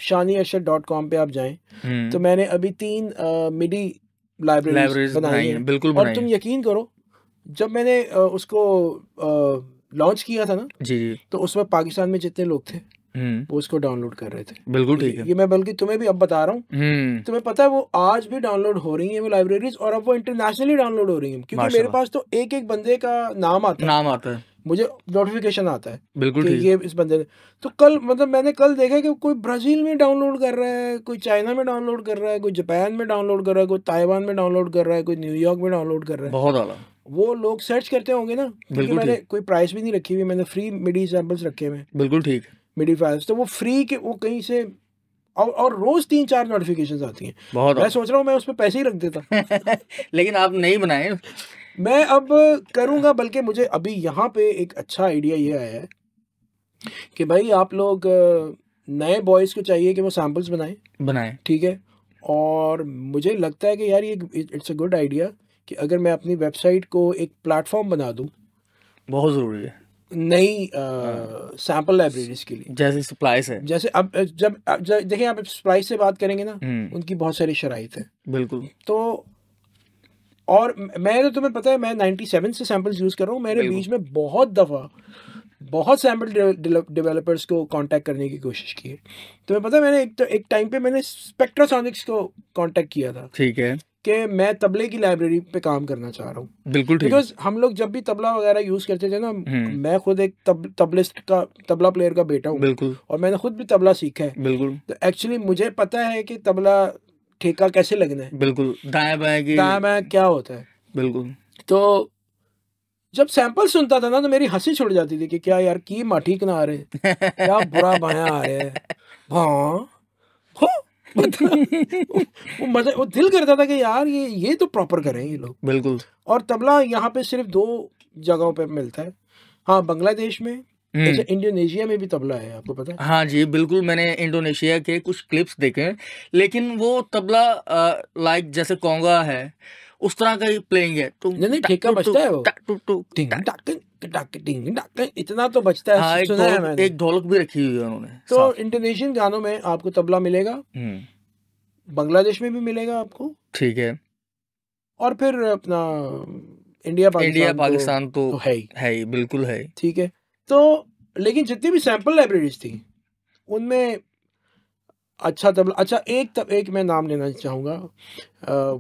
शानी अशर डॉट कॉम पर आप जाए हम्म। तो मैंने अभी तीन मिडी लाइब्रेरी बनाई है बिल्कुल और तुम यकीन करो जब मैंने उसको लॉन्च किया था ना जी जी तो उसमें पाकिस्तान में जितने लोग थे हम्म। वो उसको डाउनलोड कर रहे थे बिल्कुल ठीक है ये मैं बल्कि तुम्हें भी अब बता रहा हूँ हम्म। तुम्हें पता है वो आज भी डाउनलोड हो रही है वो लाइब्रेरीज और अब वो इंटरनेशनली डाउनलोड हो रही है क्योंकि मेरे पास तो एक एक बंदे का नाम आता है नाम आता है मुझे नोटिफिकेशन आता है बिल्कुल ये इस बंदे ने तो कल मतलब मैंने कल देखा कि कोई ब्राज़ील में डाउनलोड कर रहा है कोई चाइना में डाउनलोड कर रहा है कोई जापान में डाउनलोड कर रहा है कोई ताइवान में डाउनलोड कर रहा है कोई न्यूयॉर्क में डाउनलोड कर रहा है बहुत ज्यादा वो लोग सर्च करते होंगे ना बिल्कुल मैंने कोई प्राइस भी नहीं रखी हुई मैंने फ्री मिडी सैम्पल्स रखे हुए बिल्कुल ठीक मिडी फाइल्स तो वो फ्री के वो कहीं से और, और रोज तीन चार नोटिफिकेशन आती हैं बहुत मैं सोच रहा हूँ मैं उस पर पैसे ही रख देता [LAUGHS] लेकिन आप नहीं बनाए मैं अब करूँगा बल्कि मुझे अभी यहाँ पे एक अच्छा आइडिया ये आया है कि भाई आप लोग नए बॉयज़ को चाहिए कि वो सैम्पल्स बनाएं बनाए ठीक है और मुझे लगता है कि यार ये इट्स अ गुड आइडिया कि अगर मैं अपनी वेबसाइट को एक प्लेटफॉर्म बना दूँ बहुत ज़रूरी है नई सैंपल लाइब्रेरीज हाँ। के लिए जैसे सप्लाइस है जैसे अब जब, जब देखिए आप सप्लाइस से बात करेंगे ना हम्म। उनकी बहुत सारी शराइ है बिल्कुल तो और मैं तो तुम्हें पता है मैं 97 से सैंपल्स यूज़ कर रहा हूँ मेरे बीच में बहुत दफ़ा बहुत सैम्पल डेवलपर्स को कांटेक्ट करने की कोशिश की है तुम्हें पता है मैंने एक तो एक टाइम पे मैंने स्पेक्ट्रासोनिक्स को कांटेक्ट किया था ठीक है कि मैं तबले की लाइब्रेरी पे काम करना चाह रहा हूँ बिल्कुल बिकॉज हम लोग जब भी तबला वगैरह यूज़ करते थे ना हम्म। मैं खुद एक तब, तबलिस्ट का तबला प्लेयर का बेटा हूँ बिल्कुल और मैंने खुद भी तबला सीखा है बिल्कुल तो एक्चुअली मुझे पता है कि तबला ठेका कैसे लगना है बिल्कुल दाया बाएं दाया बाया क्या होता है बिल्कुल तो जब सैंपल सुनता था ना तो मेरी हंसी छुट जाती थी कि क्या यार की माठी ना आ रहे क्या बुरा बाया आ रहे हैं हाँ [LAUGHS] वो मजा वो दिल करता था कि यार ये ये तो प्रॉपर करें ये लोग बिल्कुल और तबला यहाँ पे सिर्फ दो जगहों पे मिलता है हाँ बांग्लादेश में अच्छा इंडोनेशिया में भी तबला है आपको पता है हाँ जी बिल्कुल मैंने इंडोनेशिया के कुछ क्लिप्स देखे हैं लेकिन वो तबला लाइक जैसे कोंगा है उस तरह का ही प्लेइंग है तो नहीं ठेका बजता है वो इतना तो बचता है हाँ, एक, ढोलक, एक ढोलक भी रखी हुई है उन्होंने तो इंडोनेशियन गानों में आपको तबला मिलेगा हम्म। बांग्लादेश में भी मिलेगा आपको ठीक है और फिर अपना इंडिया पाकिस्तान इंडिया तो पाकिस्तान तो, तो है ही है बिल्कुल है ठीक है तो लेकिन जितनी भी सैंपल लाइब्रेरीज थी उनमें अच्छा तबला अच्छा एक तब एक मैं नाम लेना चाहूँगा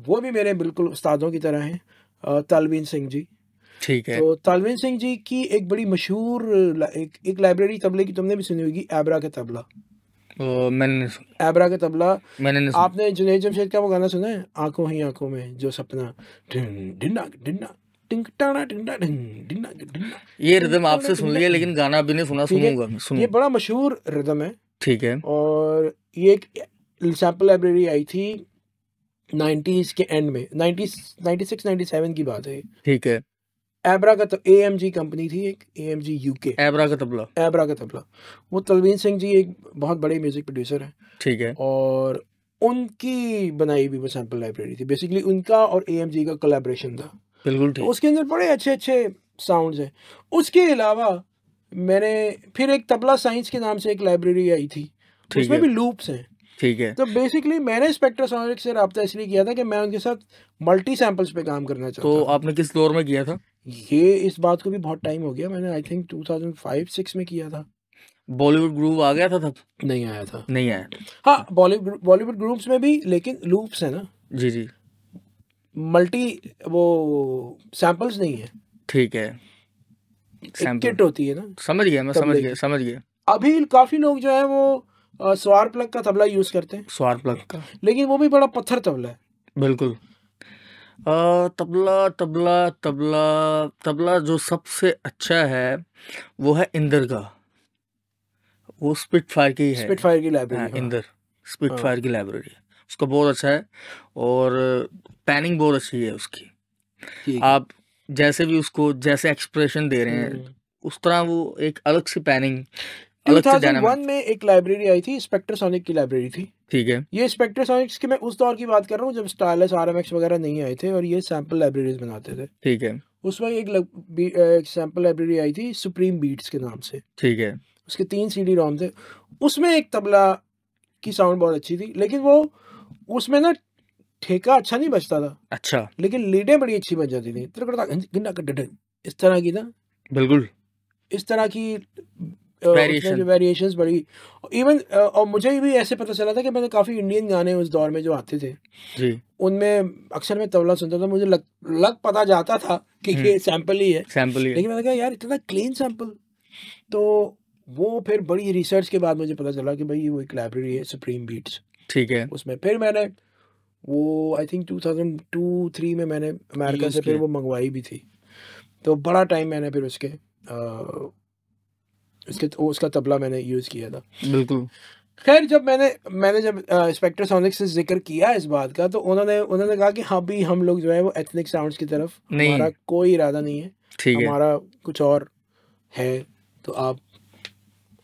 वो भी मेरे बिल्कुल उस्तादों की तरह हैं तालवीन सिंह जी ठीक है तो तालवेंद्र सिंह जी की एक बड़ी मशहूर एक, एक लाइब्रेरी तबले की तुमने भी सुनी होगी एबरा का तबला ओ, मैंने एबरा का तबला मैंने आपने जुनेद जमशेद का वो गाना सुना है आंखों ही आंखों में जो सपना ये रिदम आपसे सुन लिया लेकिन गाना भी नहीं सुना सुनूंगा ये बड़ा मशहूर रिदम है ठीक है और ये एक सैम्पल लाइब्रेरी आई थी नाइन्टीज के एंड में नाइन्टी सिक्स नाइन्टी की बात है ठीक है एबरा का ए एम जी कंपनी थी एक ए एम जी यू के एबरा का तबला एबरा का तबला वो तलवीन सिंह जी एक बहुत बड़े म्यूजिक प्रोड्यूसर हैं ठीक है और उनकी बनाई हुई वो सैम्पल लाइब्रेरी थी बेसिकली उनका और ए एम जी का कोलेब्रेशन था बिल्कुल तो ठीक उसके अंदर बड़े अच्छे अच्छे साउंड हैं उसके अलावा मैंने फिर एक तबला साइंस के नाम से एक लाइब्रेरी आई थी उसमें भी लूप्स हैं ठीक है तो बेसिकली मैंने स्पेक्ट्रा स्पेक्ट्रासोनिक से रहा इसलिए किया था कि मैं उनके साथ मल्टी सैम्पल्स पे काम करना चाहता तो आपने किस दौर में किया था ये इस बात को भी बहुत टाइम हो गया मैंने I think two thousand five six में किया था बॉलीवुड ग्रुप आ गया था तब नहीं आया था नहीं आया हाँ बॉलीवुड बॉलीवुड ग्रुप्स में भी लेकिन लूप्स है ना जी जी मल्टी वो सैंपल्स नहीं है ठीक है किट होती है ना समझ गया मैं समझ गया समझ गया अभी काफी लोग जो है वो स्वार प्लग का तबला यूज करते हैं स्वार प्लग का लेकिन वो भी बड़ा पत्थर तबला है बिल्कुल तबला तबला तबला तबला जो सबसे अच्छा है वो है इंदर का वो स्पिट फायर की है स्पिट फायर की लाइब्रेरी हाँ, हाँ। इंदर स्पिट फायर हाँ। की लाइब्रेरी उसका बहुत अच्छा है और पैनिंग बहुत अच्छी है उसकी आप जैसे भी उसको जैसे एक्सप्रेशन दे रहे हैं हम्म। उस तरह वो एक अलग सी पैनिंग अलग से 2001 में एक लाइब्रेरी आई थी स्पेक्ट्रासोनिक की लाइब्रेरी थी ठीक है ये स्पेक्ट्रोसॉनिक्स की मैं उस दौर की बात कर रहा हूँ जब स्टाइलस आर वगैरह नहीं आए थे और ये सैम्पल लाइब्रेरीज बनाते थे ठीक है उसमें एक, सैम्पल लाइब्रेरी आई थी सुप्रीम बीट्स के नाम से ठीक है उसके तीन सी डी रोम थे उसमें एक तबला की साउंड बहुत अच्छी थी लेकिन वो उसमें ना ठेका अच्छा नहीं बजता था अच्छा लेकिन लीडें बड़ी अच्छी बज जाती थी इस तरह की ना बिल्कुल इस तरह की वेरिएशन बड़ी इवन और मुझे भी ऐसे पता चला था कि मैंने काफ़ी इंडियन गाने उस दौर में जो आते थे जी उनमें अक्सर मैं तबला सुनता था मुझे लग लग पता जाता था कि हम्म। ये सैंपल ही है सैंपल ही लेकिन मैंने कहा यार इतना क्लीन सैंपल तो वो फिर बड़ी रिसर्च के बाद मुझे पता चला कि भाई वो एक लाइब्रेरी है सुप्रीम बीट्स ठीक है उसमें फिर मैंने वो I think two thousand two three में मैंने अमेरिका से फिर वो मंगवाई भी थी तो बड़ा टाइम मैंने फिर उसके उसके तो, उसका तबला मैंने यूज़ किया था बिल्कुल खैर जब मैंने मैंने जब इंस्पेक्टर सोनिक से जिक्र किया इस बात का तो उन्होंने उन्होंने कहा कि हाँ भी हम लोग जो है वो एथनिक साउंड्स की तरफ हमारा कोई इरादा नहीं है ठीक है हमारा कुछ और है तो आप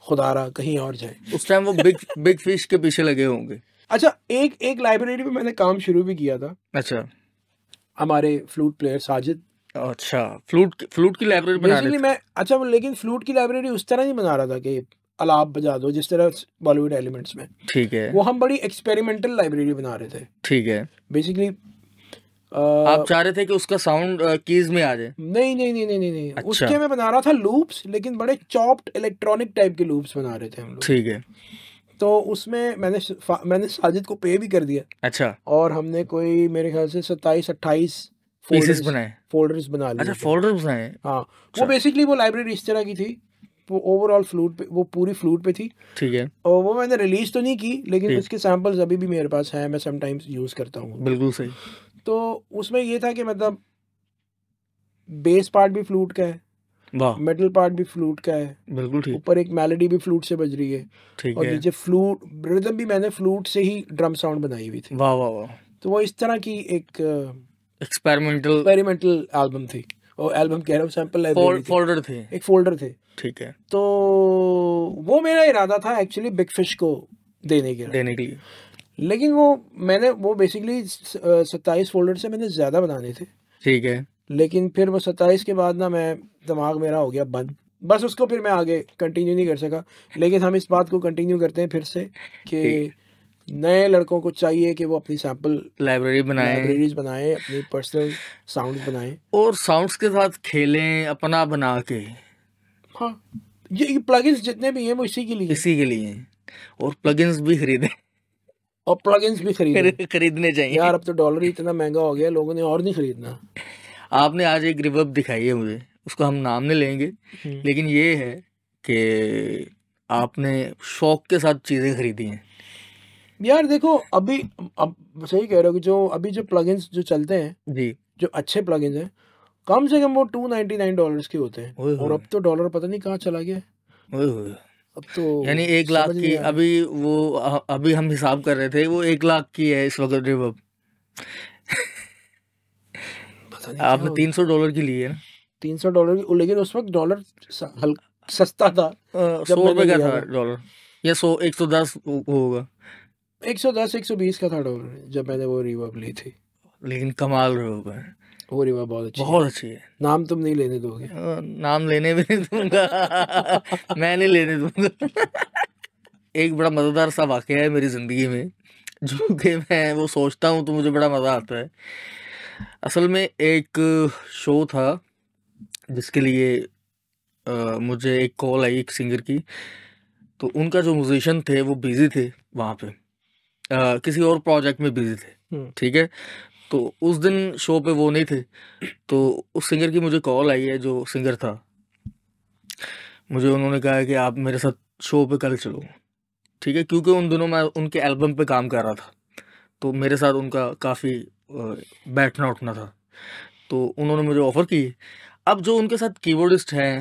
खुदारा कहीं और जाए उस टाइम वो बिग बिग फिश के पीछे लगे होंगे अच्छा एक एक लाइब्रेरी में मैंने काम शुरू भी किया था अच्छा हमारे फ्लूट प्लेयर साजिद अच्छा फ्लूट फ्लूट की लाइब्रेरी बना रहे मैं अच्छा लेकिन फ्लूट की लाइब्रेरी उस तरह नहीं बना रहा था कि अलाप बजा दो जिस तरह बॉलीवुड एलिमेंट्स में ठीक है वो हम बड़ी एक्सपेरिमेंटल लाइब्रेरी बना रहे थे ठीक है बेसिकली आप चाह रहे थे कि उसका साउंड कीज में आ जाए नहीं नहीं नहीं नहीं नहीं अच्छा। उसके में बना रहा था लूप्स लेकिन बड़े चॉप्ड इलेक्ट्रॉनिक टाइप के लूप्स बना रहे थे हम लोग ठीक है तो उसमें मैंने मैंने साजिद को पे भी कर दिया अच्छा और हमने कोई मेरे ख्याल से सत्ताईस अट्ठाईस फोल्डर्स बनाए फोल्डर्स बना लिए अच्छा फोल्डर्स बनाए हाँ वो बेसिकली अच्छा। वो लाइब्रेरी इस तरह की थी वो ओवरऑल फ्लूट पे वो पूरी फ्लूट पे थी ठीक है और वो मैंने रिलीज तो नहीं की लेकिन उसके सैम्पल्स अभी भी मेरे पास हैं मैं समटाइम्स यूज़ करता हूँ बिल्कुल सही तो उसमें ये था कि मतलब बेस पार्ट भी फ्लूट का है मेटल पार्ट भी फ्लूट का है बिल्कुल ठीक ऊपर एक मेलोडी भी फ्लूट से बज रही है ठीक और नीचे फ्लूट रिदम भी मैंने फ्लूट से ही ड्रम साउंड बनाई हुई थी वाह वाह वाह तो वो इस तरह की एक एक्सपेरिमेंटल एक्सपेरिमेंटल एल्बम थी और एल्बम कह रहा हूँ सैम्पल फोल्डर थे एक फोल्डर थे ठीक है तो वो मेरा इरादा था एक्चुअली बिग फिश को देने के देने के लिए लेकिन वो मैंने वो बेसिकली सत्ताईस फोल्डर से मैंने ज़्यादा बनाने थे ठीक है लेकिन फिर वो सत्ताईस के बाद ना मैं दिमाग मेरा हो गया बंद बस उसको फिर मैं आगे कंटिन्यू नहीं कर सका लेकिन हम इस बात को कंटिन्यू करते हैं फिर से कि नए लड़कों को चाहिए कि वो अपनी सैंपल लाइब्रेरी बनाए लाइब्रेरीज बनाए अपनी पर्सनल साउंड बनाए और साउंड्स के साथ खेलें अपना बना के हाँ ये प्लगइन्स जितने भी हैं वो इसी के लिए इसी के लिए हैं और प्लगइन्स भी खरीदें और प्लग भी खरीद खरीदने चाहिए यार अब तो डॉलर ही इतना महंगा हो गया लोगों ने और नहीं खरीदना आपने आज एक रिवर्ब दिखाई है मुझे उसको हम नाम नहीं लेंगे हम्म। लेकिन ये है कि आपने शौक के साथ चीज़ें खरीदी हैं यार देखो अभी अब सही कह रहे हो कि जो अभी जो प्लग जो चलते हैं जी जो अच्छे प्लग हैं कम से कम वो टू नाइनटी नाइन डॉलर के होते हैं और अब तो डॉलर पता नहीं कहाँ चला गया अब तो यानी एक लाख की अभी वो अभी हम हिसाब कर रहे थे वो एक लाख की है इस वक्त रिवर्ब आपने तीन सौ डॉलर की ली है ना तीन सौ डॉलर की लेकिन उस वक्त डॉलर सस्ता था सौ रुपये का था डॉलर या सौ एक सौ दस होगा एक सौ दस एक सौ बीस का था डॉलर जब मैंने वो रिवर्ब ली थी लेकिन कमाल रिवर्ब है वो रिवर्ब बहुत अच्छी बहुत अच्छी है नाम तुम नहीं लेने दोगे नाम लेने भी नहीं दूंगा [LAUGHS] मैं नहीं लेने दूंगा एक बड़ा मज़ेदार सा वाक़ है मेरी ज़िंदगी में जो कि मैं वो सोचता हूँ तो मुझे बड़ा मज़ा आता है असल में एक शो था जिसके लिए आ, मुझे एक कॉल आई एक सिंगर की तो उनका जो म्यूज़िशन थे वो बिज़ी थे वहाँ पे आ, किसी और प्रोजेक्ट में बिजी थे हम्म। ठीक है तो उस दिन शो पे वो नहीं थे तो उस सिंगर की मुझे कॉल आई है जो सिंगर था मुझे उन्होंने कहा कि आप मेरे साथ शो पे कल चलो ठीक है क्योंकि उन दिनों मैं उनके एल्बम पे काम कर रहा था तो मेरे साथ उनका काफ़ी बैठना उठना था तो उन्होंने मुझे ऑफ़र की अब जो उनके साथ कीबोर्डिस्ट हैं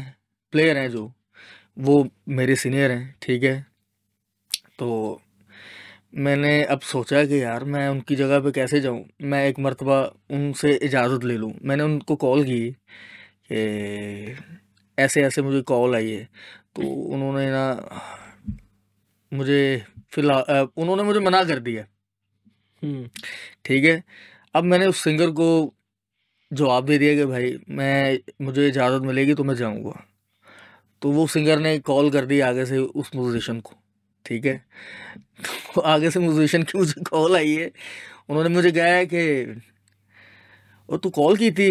प्लेयर हैं जो वो मेरे सीनियर हैं ठीक है तो मैंने अब सोचा कि यार मैं उनकी जगह पे कैसे जाऊँ मैं एक मरतबा उनसे इजाज़त ले लूँ मैंने उनको कॉल की कि ऐसे ऐसे मुझे कॉल आई है तो उन्होंने ना मुझे फिलहाल उन्होंने मुझे मना कर दिया हम्म। ठीक है अब मैंने उस सिंगर को जवाब दे दिया कि भाई मैं मुझे इजाज़त मिलेगी तो मैं जाऊँगा तो वो सिंगर ने कॉल कर दी आगे से उस म्यूज़िशन को ठीक है तो आगे से म्यूजिशियन की मुझे कॉल आई है उन्होंने मुझे कहा है कि वो तू कॉल की थी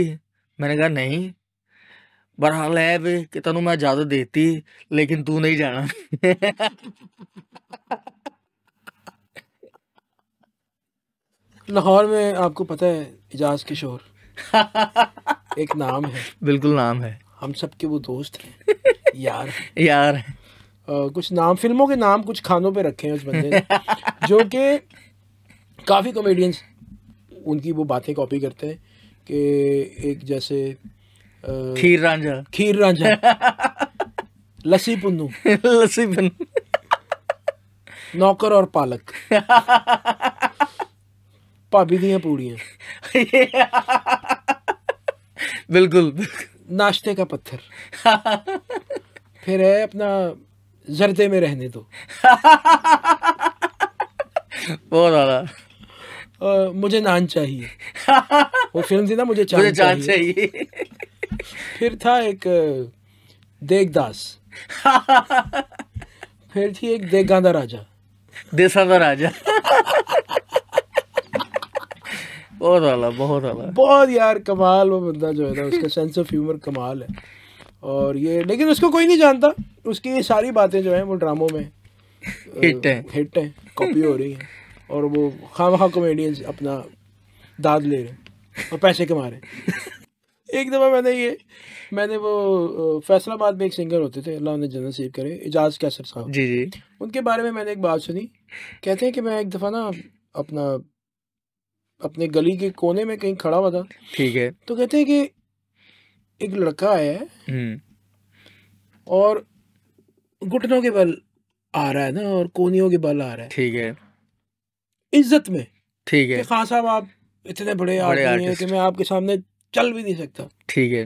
मैंने कहा नहीं बरहाल है वे कि तेन मैं इजाजत देती लेकिन तू नहीं जाना [LAUGHS] लाहौर में आपको पता है इजाज किशोर [LAUGHS] एक नाम है बिल्कुल नाम है हम सबके वो दोस्त हैं [LAUGHS] यार यार कुछ नाम फिल्मों के नाम कुछ खानों पे रखे हैं उस बंदे [LAUGHS] जो कि काफ़ी कॉमेडियंस उनकी वो बातें कॉपी करते हैं कि एक जैसे आ, खीर रांझा खीर रांझा [LAUGHS] लस्सी पुन्नू लस्सी पुन्नू नौकर और पालक [LAUGHS] भाभी दियाँ पूड़ियाँ बिल्कुल नाश्ते का पत्थर फिर है अपना जरते में रहने दो [LAUGHS] बहुत ज़्यादा मुझे नान चाहिए वो फिल्म थी ना मुझे चांद मुझे चांद चाहिए, चाहिए। फिर था एक देगदास फिर थी एक देगा राजा देसा राजा बहुत आला बहुत आला बहुत यार कमाल वो बंदा जो है ना उसका सेंस ऑफ ह्यूमर कमाल है और ये लेकिन उसको कोई नहीं जानता उसकी ये सारी बातें जो है वो ड्रामों में हिट है हिट है कॉपी हो रही है और वो खाम खा कॉमेडियंस अपना दाद ले रहे और पैसे कमा रहे एक दफ़ा मैंने ये मैंने वो फैसलाबाद में एक सिंगर होते थे अल्लाह ने जन्नत सीर करे एजाज कैसर साहब जी जी उनके बारे में मैंने एक बात सुनी कहते हैं कि मैं एक दफ़ा ना अपना अपने गली के कोने में कहीं खड़ा हुआ था ठीक है तो कहते हैं कि एक लड़का आया है हम्म। और घुटनों के बल आ रहा है ना और कोनियों के बल आ रहा है ठीक है इज्जत में ठीक है खान हाँ साहब आप इतने बड़े, बड़े आदमी हैं कि मैं आपके सामने चल भी नहीं सकता ठीक है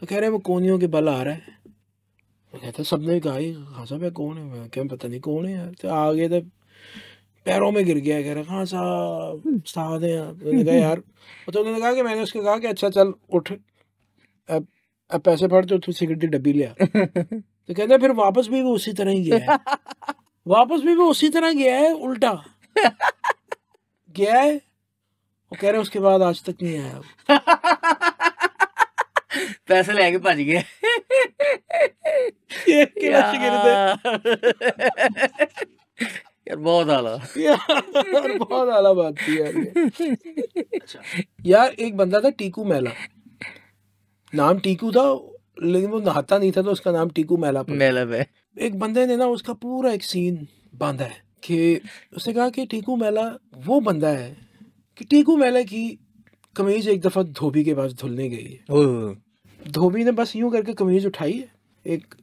तो कह रहे हैं वो कोनियों के बल आ रहा तो हाँ है मैं कहता सबने कहा खान साहब है कौन है क्या पता नहीं कौन है यार तो आगे तो पैरों में गिर गया कह रहे खान हाँ साहब साहब तो यार तो उन्होंने कहा कि मैंने उसके कहा कि अच्छा चल उठ अब पैसे फट तो तू सिगरेट की डब्बी लिया [LAUGHS] तो कहते फिर वापस भी वो उसी तरह ही गया है [LAUGHS] वापस भी वो उसी तरह गया है उल्टा गया है वो कह रहे उसके बाद आज तक नहीं आया [LAUGHS] पैसे लेके भज गए यार बहुत आला यार बहुत आला बात थी यार अच्छा। यार एक बंदा था टीकू मेला नाम टीकू था लेकिन वो नहाता नहीं था तो उसका नाम टीकू मेला मैला है एक बंदे ने ना उसका पूरा एक सीन बांधा है कि उसने कहा कि टीकू मेला वो बंदा है कि टीकू मेला की कमीज एक दफ़ा धोबी के पास धुलने गई है धोबी ने बस यूं करके कमीज उठाई है एक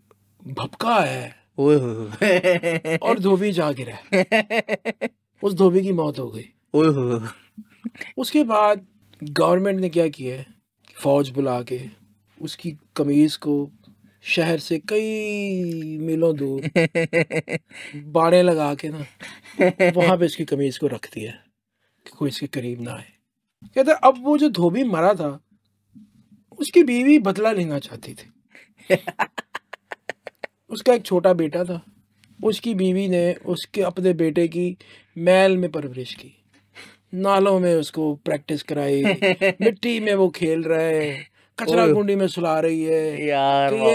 भपका है [LAUGHS] और धोबी जा गिरा उस धोबी की मौत हो गई उसके बाद गवर्नमेंट ने क्या किया फौज बुला के उसकी कमीज को शहर से कई मीलों दूर बाड़े लगा के ना वहाँ पे इसकी कमीज को रख दिया कि कोई इसके करीब ना आए कहता अब वो जो धोबी मरा था उसकी बीवी बदला लेना चाहती थी उसका एक छोटा बेटा था उसकी बीवी ने उसके अपने बेटे की मैल में परवरिश की नालों में उसको प्रैक्टिस कराई मिट्टी में वो खेल रहा है कचरा कुंडी में सुला रही है यार तो ये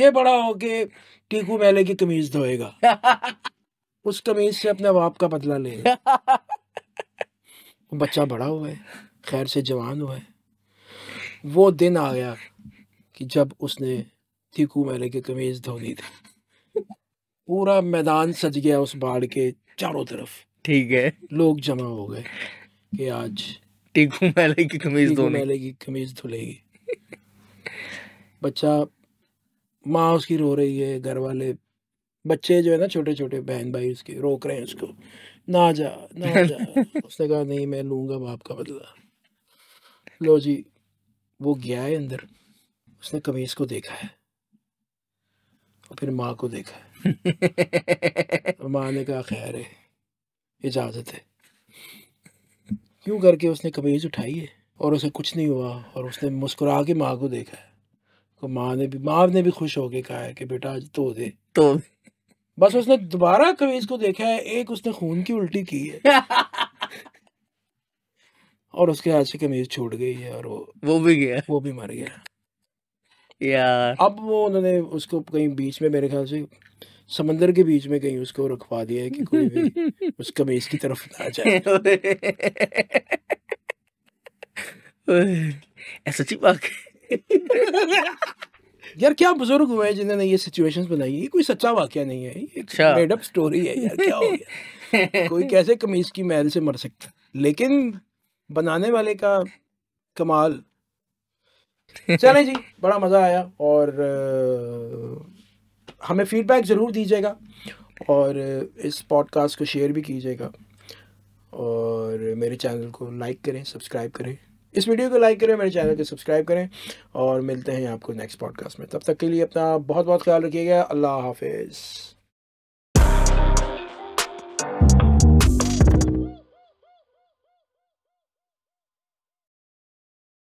ये बड़ा हो के टीकू मेले की कमीज धोएगा [LAUGHS] उस कमीज से अपने बाप का बदला ले [LAUGHS] बच्चा बड़ा हुआ है खैर से जवान हुआ है वो दिन आ गया कि जब उसने टीकू मेले की कमीज धो ली थी पूरा मैदान सज गया उस बाढ़ के चारों तरफ ठीक है लोग जमा हो गए कि आज टीकू मेले की कमीज धोने मेले की कमीज धुलेगी बच्चा माँ उसकी रो रही है घर वाले बच्चे जो है ना छोटे छोटे बहन भाई उसके रोक रहे हैं उसको ना जा ना जा [LAUGHS] उसने कहा नहीं मैं लूंगा बाप का बदला लो जी वो गया है अंदर उसने कमीज को देखा है और फिर माँ को देखा है माँ ने कहा खैर है इजाज़त है क्यों करके उसने कमीज उठाई है और उसे कुछ नहीं हुआ और उसने मुस्कुरा के माँ को देखा है तो माँ ने भी माँ ने भी खुश होके कहा है कि बेटा आज तो दे तो बस उसने दोबारा कभी इसको देखा है एक उसने खून की उल्टी की है [LAUGHS] और उसके हाथ से कमीज छूट गई है और वो वो भी गया वो भी मर गया यार अब वो उन्होंने उसको कहीं बीच में मेरे ख्याल से समंदर के बीच में कहीं उसको रखवा दिया है कि कोई भी [LAUGHS] उस कमीज की तरफ ना जाए [LAUGHS] सच्ची बात यार क्या बुजुर्ग हुए हैं जिन्होंने ये सिचुएशंस बनाई ये कोई सच्चा वाक्य नहीं है ये मेड अप स्टोरी है यार क्या हो गया कोई कैसे कमीज की मैल से मर सकता लेकिन बनाने वाले का कमाल चलें जी बड़ा मज़ा आया और हमें फीडबैक ज़रूर दीजिएगा और इस पॉडकास्ट को शेयर भी कीजिएगा और मेरे चैनल को लाइक करें सब्सक्राइब करें इस वीडियो को लाइक करें मेरे चैनल को सब्सक्राइब करें और मिलते हैं आपको नेक्स्ट पॉडकास्ट में तब तक के लिए अपना बहुत बहुत ख्याल रखिएगा अल्लाह हाफिज़